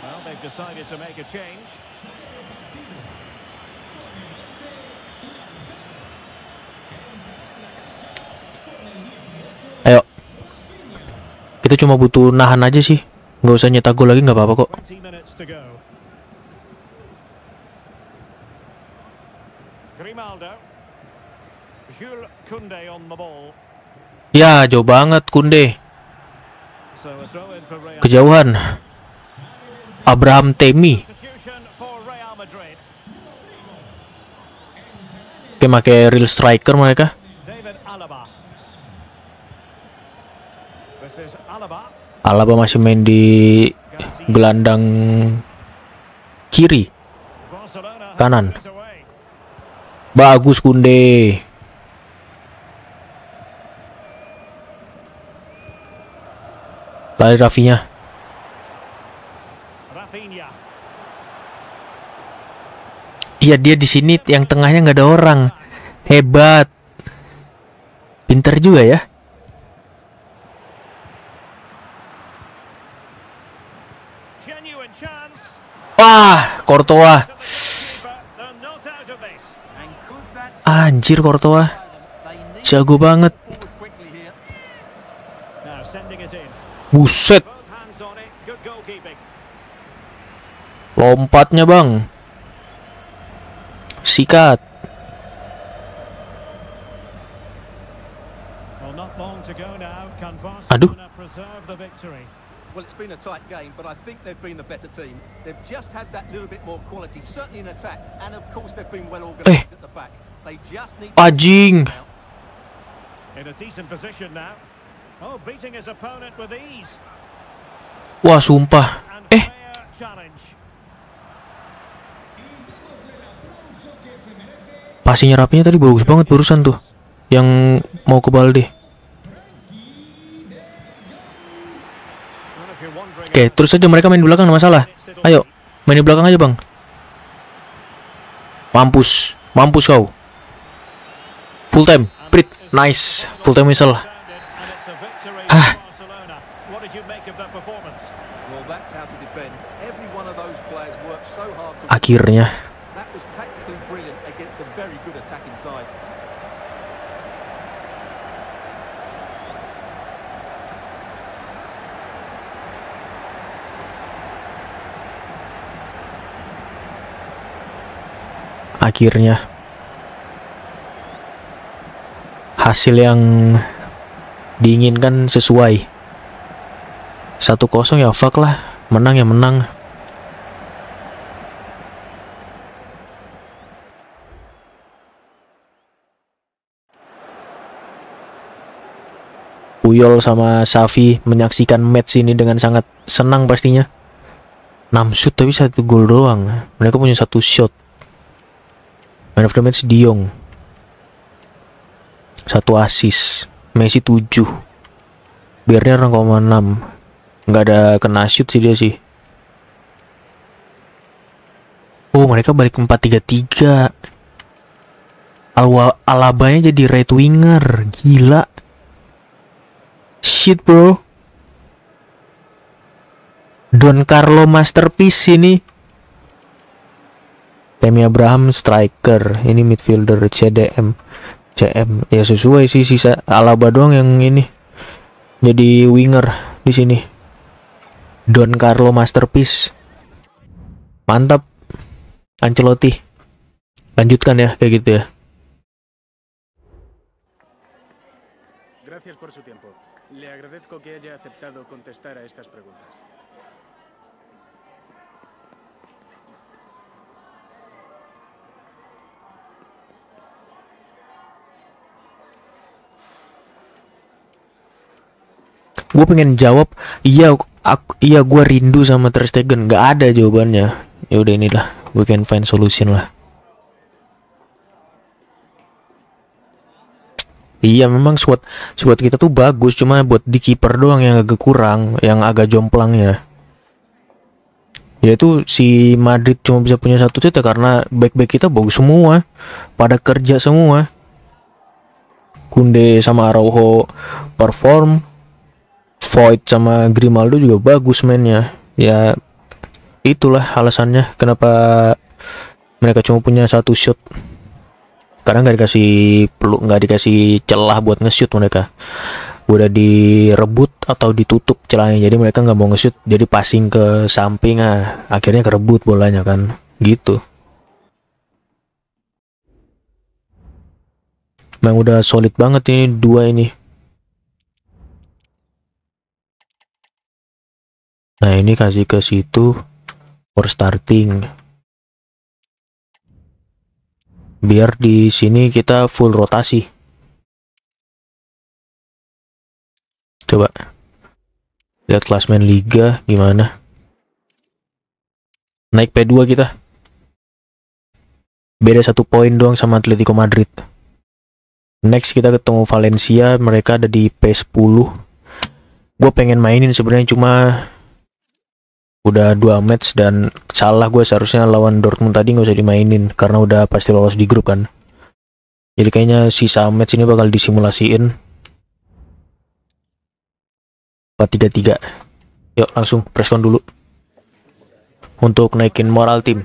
Speaker 3: Well, they've decided to make a change.
Speaker 1: Ayo. Kita cuma butuh nahan aja sih. Gak usah nyetak gol lagi nggak apa-apa kok. Ya, jauh banget Kunde. Kejauhan. Abraham Temi. Oke, pakai real striker mereka. Alaba masih main di gelandang kiri kanan bagus Kunde lari Rafinya Iya dia di sini yang tengahnya nggak ada orang hebat pinter juga ya Wah, Kortoa. Anjir Kortoa. Jago banget. Buset. Lompatnya, Bang. Sikat.
Speaker 4: Aduh. Well, it's been a tight game, but I think they've been the better team. They've just had that little bit more quality, certainly
Speaker 1: in attack, and of course they've been well organized eh. at the back. They just need Bajing.
Speaker 3: Ah, in a decent position now. Oh, beating his opponent with ease.
Speaker 1: Wah, sumpah. Eh. Pasti nyerapnya tadi bagus banget barusan tuh. Yang mau ke Balde. Oke, terus aja mereka main di belakang, masalah. Ayo, main di belakang aja, Bang. Mampus. Mampus kau. Full time. Prit. Nice. Full time misal. Ah. Akhirnya. akhirnya hasil yang diinginkan sesuai satu kosong ya fuck lah menang ya menang Uyol sama Safi menyaksikan match ini dengan sangat senang pastinya 6 shoot tapi satu gol doang mereka punya satu shot Man of the match Diong. Satu asis. Messi 7. Birnya 0,6. Nggak ada kena shoot sih dia sih. Oh, mereka balik 4-3-3. Alwa Alabanya jadi right winger. Gila. Shit, bro. Don Carlo masterpiece ini. Temi Abraham striker, ini midfielder CDM. CM ya sesuai sih sisa Alaba doang yang ini jadi winger di sini. Don Carlo masterpiece. Mantap. Ancelotti. Lanjutkan ya kayak gitu ya. Gracias por su tiempo. Le agradezco que haya aceptado contestar a estas preguntas. gue pengen jawab iya aku, iya gue rindu sama Ter Stegen nggak ada jawabannya ya udah inilah we can find solution lah Iya memang squad squad kita tuh bagus cuma buat di kiper doang yang agak kurang yang agak jomplangnya yaitu si Madrid cuma bisa punya satu cita karena back-back kita bagus semua pada kerja semua Kunde sama Araujo perform Void sama Grimaldo juga bagus mainnya ya itulah alasannya kenapa mereka cuma punya satu shot karena nggak dikasih peluk nggak dikasih celah buat nge-shoot mereka udah direbut atau ditutup celahnya jadi mereka nggak mau nge-shoot jadi passing ke samping ah. akhirnya kerebut bolanya kan gitu memang udah solid banget ini dua ini Nah, ini kasih ke situ for
Speaker 2: starting. Biar di sini kita full rotasi. Coba
Speaker 1: lihat klasmen liga gimana. Naik P2 kita. Beda satu poin doang sama Atletico Madrid. Next kita ketemu Valencia, mereka ada di P10. Gue pengen mainin sebenarnya cuma udah dua match dan salah gue seharusnya lawan Dortmund tadi nggak usah dimainin karena udah pasti lolos di grup kan jadi kayaknya sisa match ini bakal disimulasiin 4-3-3 yuk langsung preskon dulu untuk naikin moral tim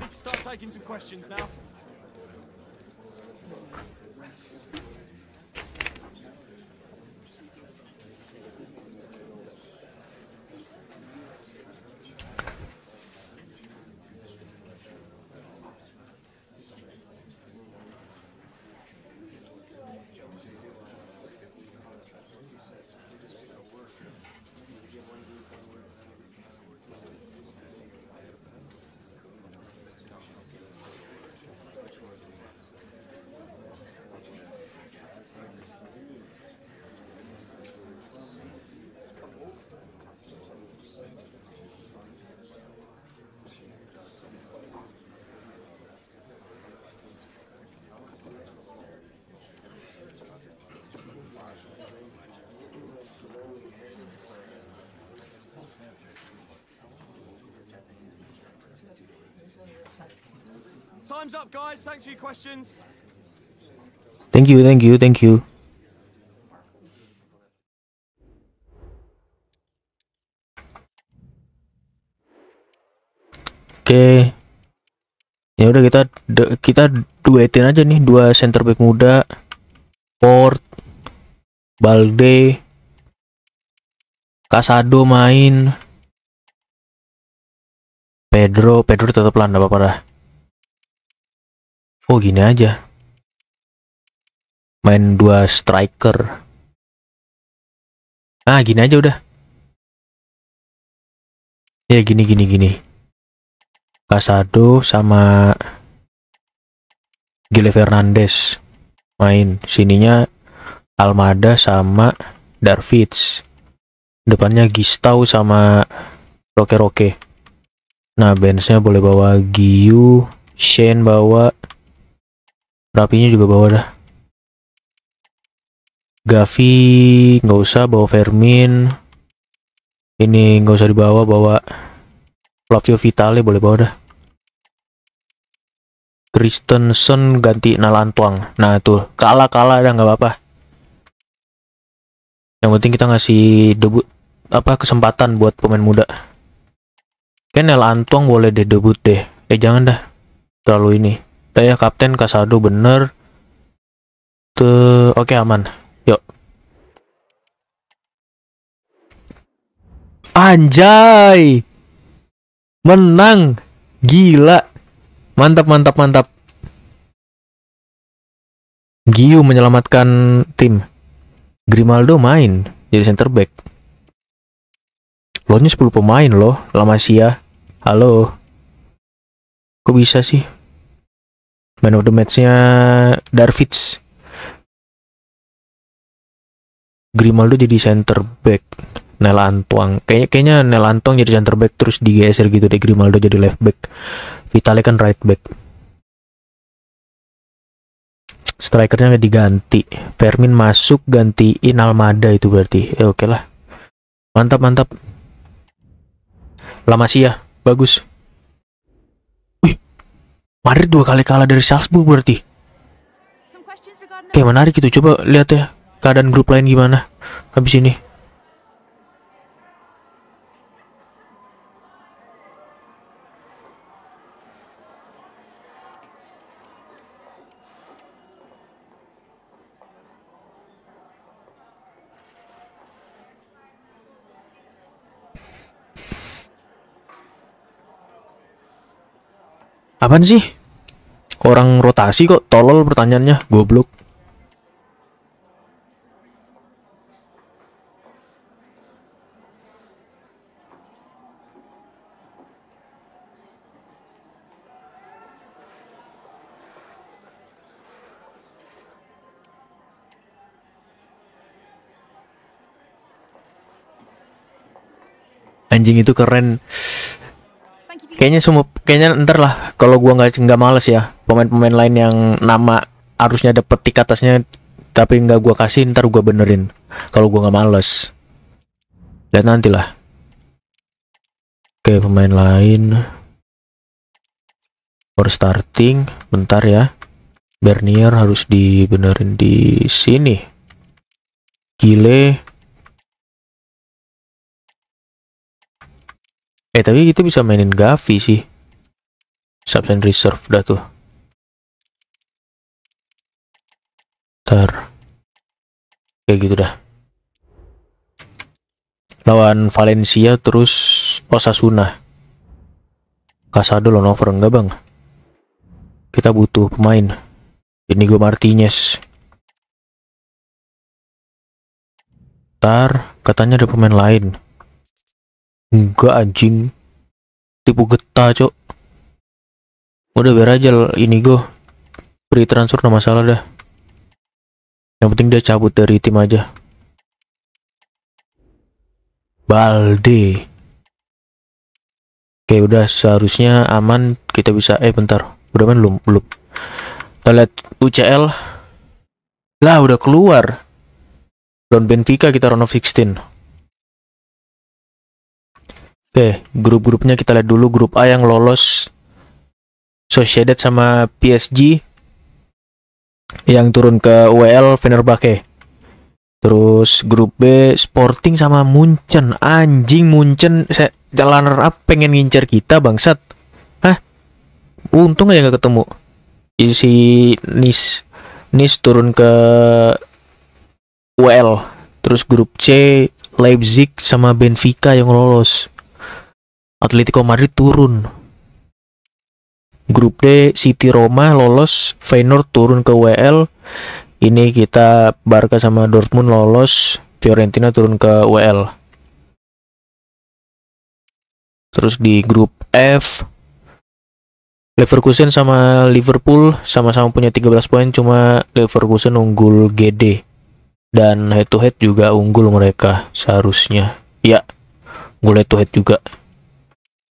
Speaker 4: Time's up, guys. Thanks for your questions.
Speaker 1: Thank you, thank you, thank you. Oke. Okay. Ya udah kita kita duetin aja nih dua center back muda. Port Balde
Speaker 2: Kasado main Pedro Pedro tetap landa apa-apa dah. Oh gini aja. Main dua striker. Ah gini aja udah. Ya gini gini gini.
Speaker 1: Casado sama Gile Fernandes main sininya Almada sama Darvitz. depannya Gistau sama Roke Roke nah benchnya boleh bawa Giyu Shane bawa Rapinya juga bawa dah. Gavi nggak usah bawa Vermin. Ini nggak usah dibawa, bawa Flavio Vitale boleh bawa dah. Kristensen ganti Nalantuang. Nah tuh, kalah-kalah dah nggak apa-apa. Yang penting kita ngasih debut apa kesempatan buat pemain muda. Kan Nalantuang boleh deh debut deh. Eh jangan dah. Terlalu ini udah iya, ya kapten kasado bener tuh oke aman yuk anjay menang gila mantap mantap mantap Giu menyelamatkan tim Grimaldo main jadi center back lohnya 10 pemain loh lama Lamasia halo kok bisa sih Man of the match-nya Darvids. Grimaldo jadi center back. Nel Antuang. Kayaknya kayaknya Nel jadi center back terus digeser gitu deh Grimaldo jadi left back. Vitale kan right back. Strikernya nggak diganti. Fermin masuk gantiin Almada itu berarti. Eh, oke okay lah. Mantap mantap. Lama sih ya. Bagus. Madrid dua kali kalah dari Salzburg berarti. Oke, menarik itu. Coba lihat ya keadaan grup lain gimana habis ini. Apaan sih? Orang rotasi kok tolol pertanyaannya, goblok. Anjing itu keren kayaknya semua kayaknya ntar lah kalau gua nggak nggak males ya pemain-pemain lain yang nama harusnya dapet tik atasnya tapi nggak gua kasih ntar gua benerin kalau gua nggak males dan nantilah oke pemain lain for starting bentar ya Bernier harus dibenerin di sini Gile
Speaker 2: Eh, tapi kita bisa mainin Gavi sih. Subsend Reserve dah tuh.
Speaker 1: Ter. Kayak gitu dah. Lawan Valencia terus Osasuna. Casado lo, over enggak bang? Kita butuh pemain. Ini gue Martinez. Tar, katanya ada pemain lain enggak anjing tipu getah cok udah biar aja ini go beri transfer no masalah dah yang penting dia cabut dari tim aja Balde Oke udah seharusnya aman kita bisa eh bentar udah main belum belum kita lihat UCL lah udah keluar don Benfica kita round of 16 Oke, grup-grupnya kita lihat dulu. Grup A yang lolos Sociedad sama PSG yang turun ke UEL Fenerbahce. Terus grup B Sporting sama Munchen. Anjing Munchen saya up pengen ngincer kita bangsat. Hah? Untung aja nggak ketemu. Si Nis Nis turun ke UEL. Terus grup C Leipzig sama Benfica yang lolos. Atletico Madrid turun. Grup D City Roma lolos, Feyenoord turun ke WL. Ini kita Barca sama Dortmund lolos, Fiorentina turun ke WL. Terus di grup F Leverkusen sama Liverpool sama-sama punya 13 poin cuma Leverkusen unggul GD dan head to head juga unggul mereka seharusnya. Ya, unggul head to head juga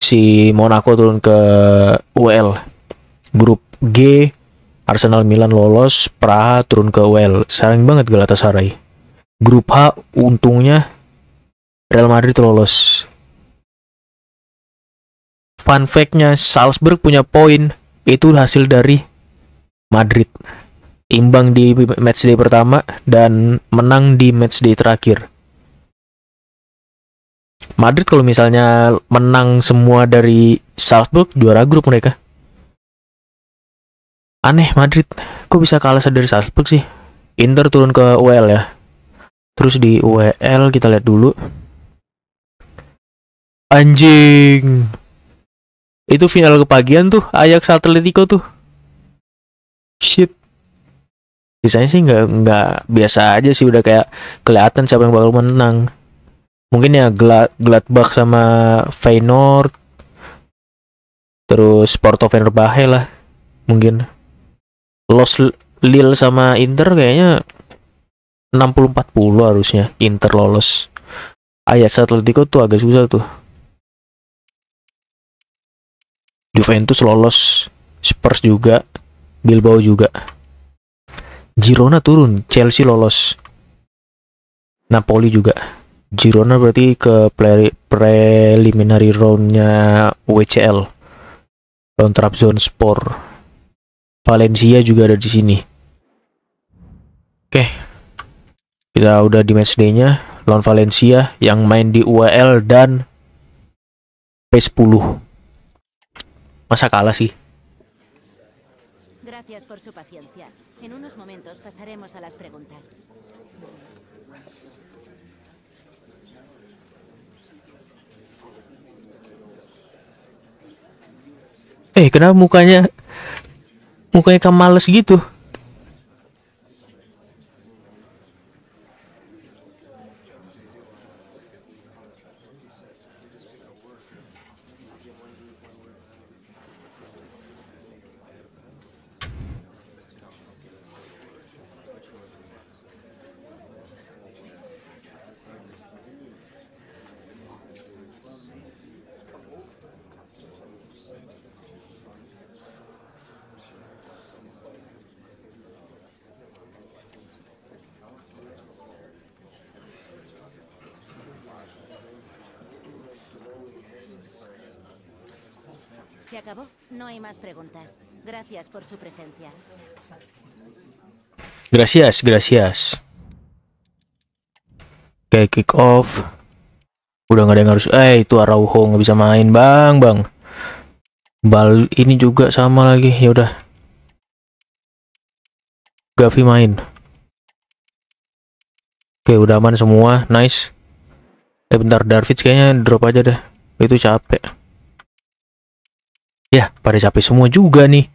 Speaker 1: si Monaco turun ke UL grup G Arsenal Milan lolos Praha turun ke UL sering banget Galatasaray grup H untungnya Real Madrid lolos fun fact-nya Salzburg punya poin itu hasil dari Madrid imbang di matchday pertama dan menang di matchday terakhir Madrid kalau misalnya menang semua dari Salzburg juara grup mereka. Aneh Madrid, kok bisa kalah dari Salzburg sih? Inter turun ke UEL ya. Terus di UEL kita lihat dulu. Anjing. Itu final kepagian tuh Ajax Atletico tuh. Shit. Biasanya sih nggak nggak biasa aja sih udah kayak kelihatan siapa yang bakal menang mungkin ya Gladbach sama Feyenoord terus Porto Fenerbahce lah mungkin Los Lille sama Inter kayaknya 60-40 harusnya Inter lolos Ajax Atletico tuh agak susah tuh Juventus lolos Spurs juga Bilbao juga Girona turun Chelsea lolos Napoli juga Girona berarti ke preliminary roundnya WCL zone Sport Valencia juga ada di sini oke okay. kita udah di match day nya lawan Valencia yang main di UEL dan P10 masa kalah sih
Speaker 3: Gracias por su paciencia. En unos momentos pasaremos a las preguntas.
Speaker 1: eh kenapa mukanya mukanya kayak gitu Gracias, gracias. Oke, okay, kick off. Udah nggak ada yang harus. Eh, itu Araujo nggak bisa main, bang, bang. Bal ini juga sama lagi. Ya udah. Gavi main. Oke, okay, udah aman semua. Nice. Eh, bentar. Darvids kayaknya drop aja deh. Itu capek. Ya, pada capek semua juga nih.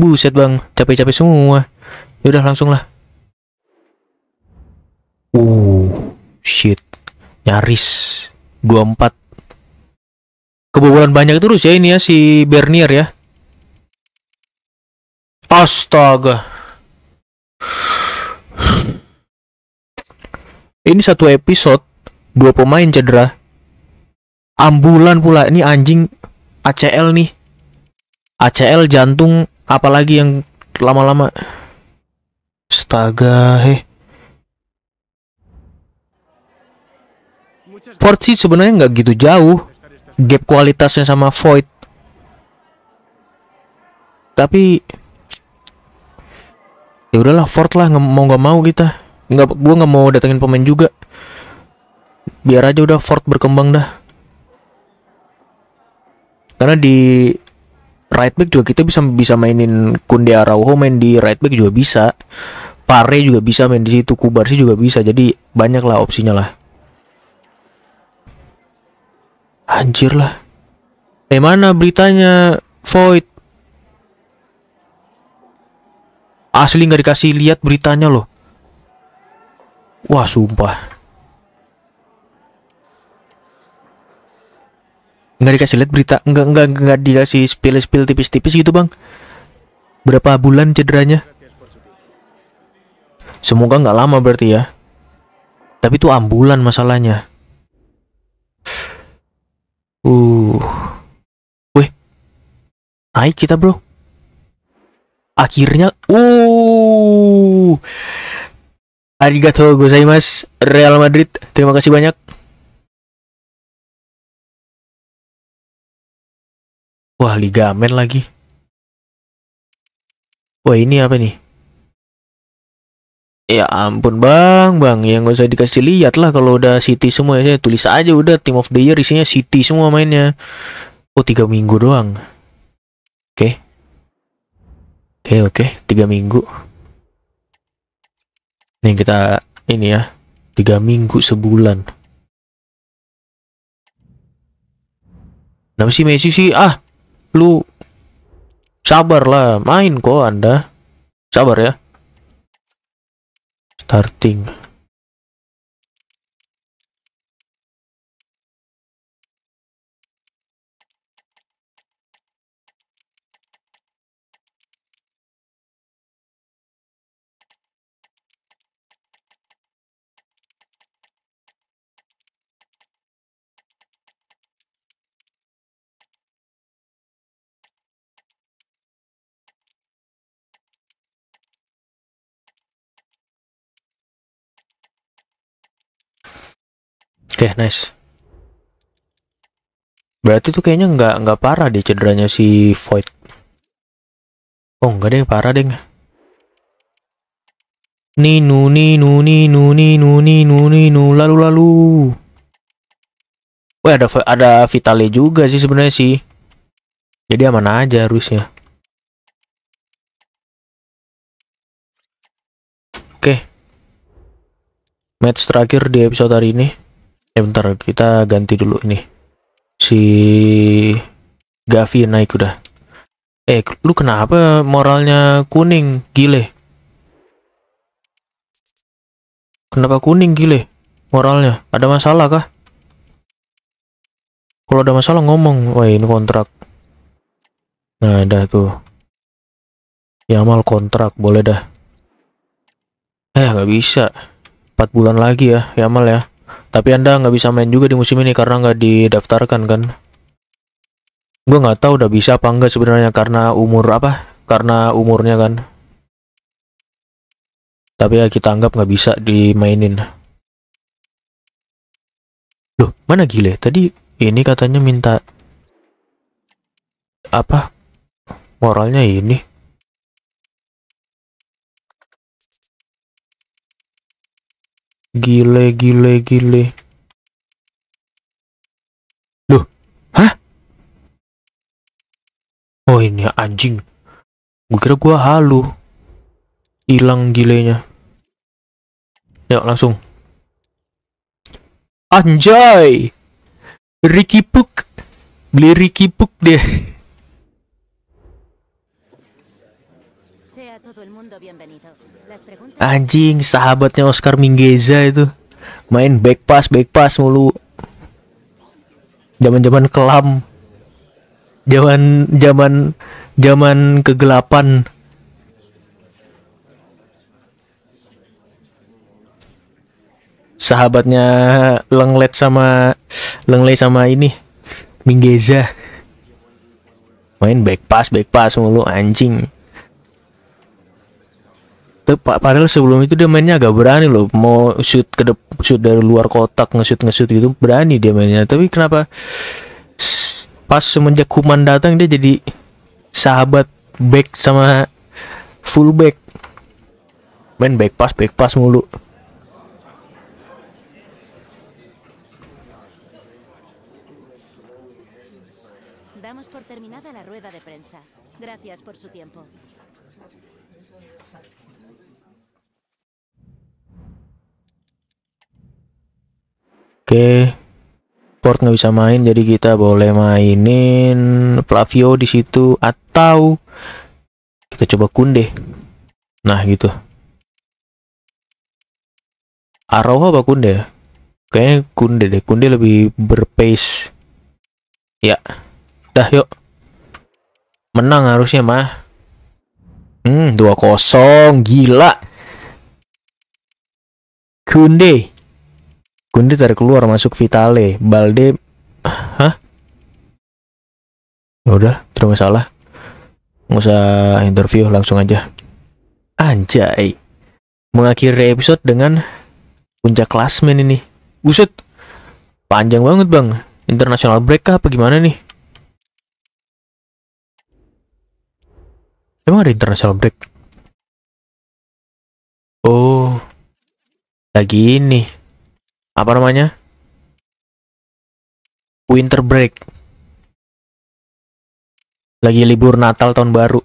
Speaker 1: Buset, bang. Capek-capek semua. Yaudah, langsung lah. Uh, shit. Nyaris 24. Kebobolan banyak terus ya ini ya si Bernier ya. Astaga. Ini satu episode dua pemain cedera. Ambulan pula ini anjing ACL nih. ACL jantung apalagi yang lama-lama. Astaga, heh. Ford sih sebenarnya nggak gitu jauh gap kualitasnya sama Void tapi ya udahlah Ford lah nggak mau nggak mau kita nggak gua nggak mau datengin pemain juga biar aja udah Ford berkembang dah karena di right back juga kita bisa bisa mainin Kunde Araujo main di right back juga bisa Pare juga bisa main di situ Kubar sih juga bisa jadi banyak lah opsinya lah Anjir lah. Eh mana beritanya Void? Asli nggak dikasih lihat beritanya loh. Wah sumpah. Nggak dikasih lihat berita, nggak nggak nggak dikasih spill spill tipis-tipis gitu bang. Berapa bulan cederanya? Semoga nggak lama berarti ya. Tapi itu ambulan masalahnya. Uh. Wih. Naik kita, Bro. Akhirnya uh. Arigato gozaimasu Real Madrid. Terima kasih banyak.
Speaker 2: Wah, ligamen lagi.
Speaker 1: Wah, ini apa nih? Ya ampun bang, bang, yang gak usah dikasih lihat lah kalau udah City semua ya. Tulis aja udah Team of the Year isinya City semua mainnya. Oh tiga minggu doang. Oke, okay. oke, okay, oke, okay. tiga minggu. Nih kita ini ya, tiga minggu sebulan. Kenapa sih Messi sih? Ah, lu sabar lah, main kok anda. Sabar ya
Speaker 2: starting
Speaker 1: Oke, okay, nice. Berarti tuh kayaknya nggak nggak parah deh cederanya si Void. Oh nggak ada yang parah deh. Nuni nuni nuni nuni nuni nuni lalu lalu. Wah ada ada Vitale juga sih sebenarnya sih. Jadi aman aja harusnya. Oke. Okay. Match terakhir di episode hari ini eh bentar kita ganti dulu ini si Gavi naik udah eh lu kenapa moralnya kuning gile kenapa kuning gile moralnya ada masalah kah kalau ada masalah ngomong wah ini kontrak nah ada tuh Yamal kontrak boleh dah eh nggak bisa 4 bulan lagi ya Yamal ya tapi Anda nggak bisa main juga di musim ini karena nggak didaftarkan kan? Gue nggak tahu udah bisa apa enggak sebenarnya karena umur apa? Karena umurnya kan. Tapi ya kita anggap nggak bisa dimainin. Loh, mana gile? Tadi ini katanya minta apa?
Speaker 2: Moralnya ini. Gile, gile, gile.
Speaker 1: Duh, hah? Oh ini anjing. Gue kira gue halu. Hilang gilenya. Yuk langsung. Anjay. Ricky Puk. Beli Ricky Puk deh. Sea todo el mundo bienvenido. Anjing, sahabatnya Oscar Minggeza itu. Main back pass, back pass mulu. Zaman-zaman kelam. Zaman zaman zaman kegelapan. Sahabatnya Lenglet sama Lengle sama ini Minggeza. Main back pass, back pass mulu anjing tepat padahal sebelum itu dia mainnya agak berani loh, mau shoot ke shoot dari luar kotak, ngesut ngesut gitu berani dia mainnya. Tapi kenapa pas semenjak Kuman datang dia jadi sahabat back sama full fullback. Main back pass, back pass mulu.
Speaker 3: Damos por terminada la rueda de prensa. Gracias por su tiempo.
Speaker 1: Oke. Port nggak bisa main jadi kita boleh mainin Flavio di situ atau kita coba Kunde. Nah, gitu. Aroha apa Kunde Kayaknya Kunde deh. Kunde lebih berpace. Ya. Dah yuk. Menang harusnya mah. Hmm, dua kosong, Gila. Kunde. Gundi dari keluar masuk Vitale. Balde Hah? Ya udah, tidak masalah. Nggak usah interview, langsung aja. Anjay. Mengakhiri episode dengan puncak klasmen ini. Buset. Panjang banget, Bang. International break kah apa gimana nih?
Speaker 2: Emang ada international break? Oh. Lagi ini apa namanya
Speaker 1: winter break lagi libur Natal tahun baru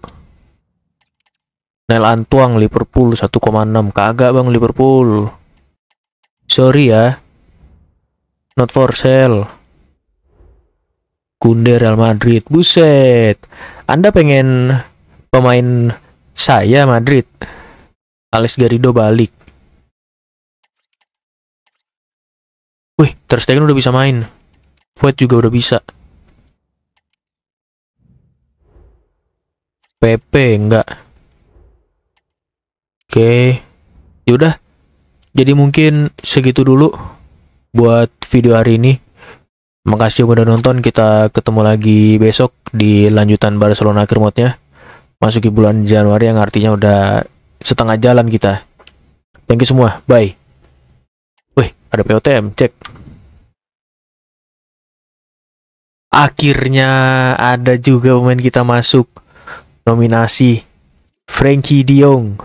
Speaker 1: Nel Antuang Liverpool 1,6 kagak bang Liverpool sorry ya not for sale Kunde Real Madrid buset Anda pengen pemain saya Madrid Alex Garrido balik Wih, Ter Stegen udah bisa main. Void juga udah bisa. PP enggak. Oke. Yaudah. Jadi mungkin segitu dulu buat video hari ini. Makasih udah nonton. Kita ketemu lagi besok di lanjutan Barcelona modnya. Masuki bulan Januari yang artinya udah setengah jalan kita. Thank you semua. Bye. Wih, ada POTM. Cek. akhirnya ada juga pemain kita masuk nominasi Frankie Diong,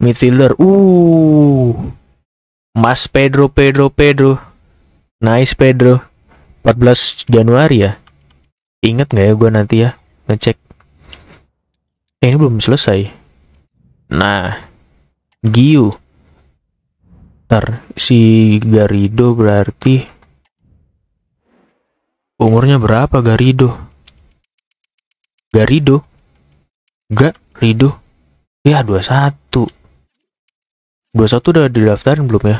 Speaker 1: Mitiller, midfielder uh Mas Pedro Pedro Pedro nice Pedro 14 Januari ya ingat nggak ya gue nanti ya ngecek eh, ini belum selesai nah Giu ntar si Garido berarti Umurnya berapa Garido? Garido? Gak, Rido. Ya, 21. 21 udah didaftarin belum ya?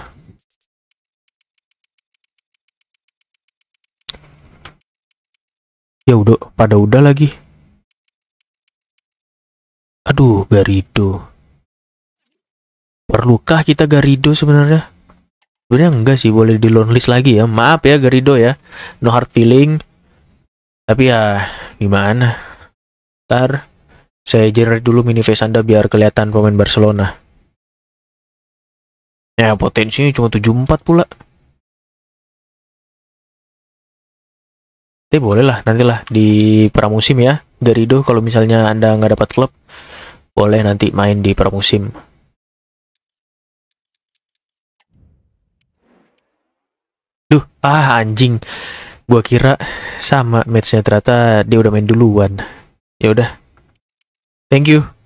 Speaker 1: Ya udah, pada udah lagi.
Speaker 2: Aduh, Garido.
Speaker 1: Perlukah kita Garido sebenarnya? sebenarnya enggak sih boleh di loan list lagi ya maaf ya Garido ya no hard feeling tapi ya gimana ntar saya generate dulu mini face anda biar kelihatan pemain Barcelona ya potensinya cuma 74 pula tapi boleh lah nantilah di pramusim ya Garido kalau misalnya anda nggak dapat klub boleh nanti main di pramusim Duh, ah anjing. Gua kira sama matchnya ternyata dia udah main duluan. Ya udah. Thank you.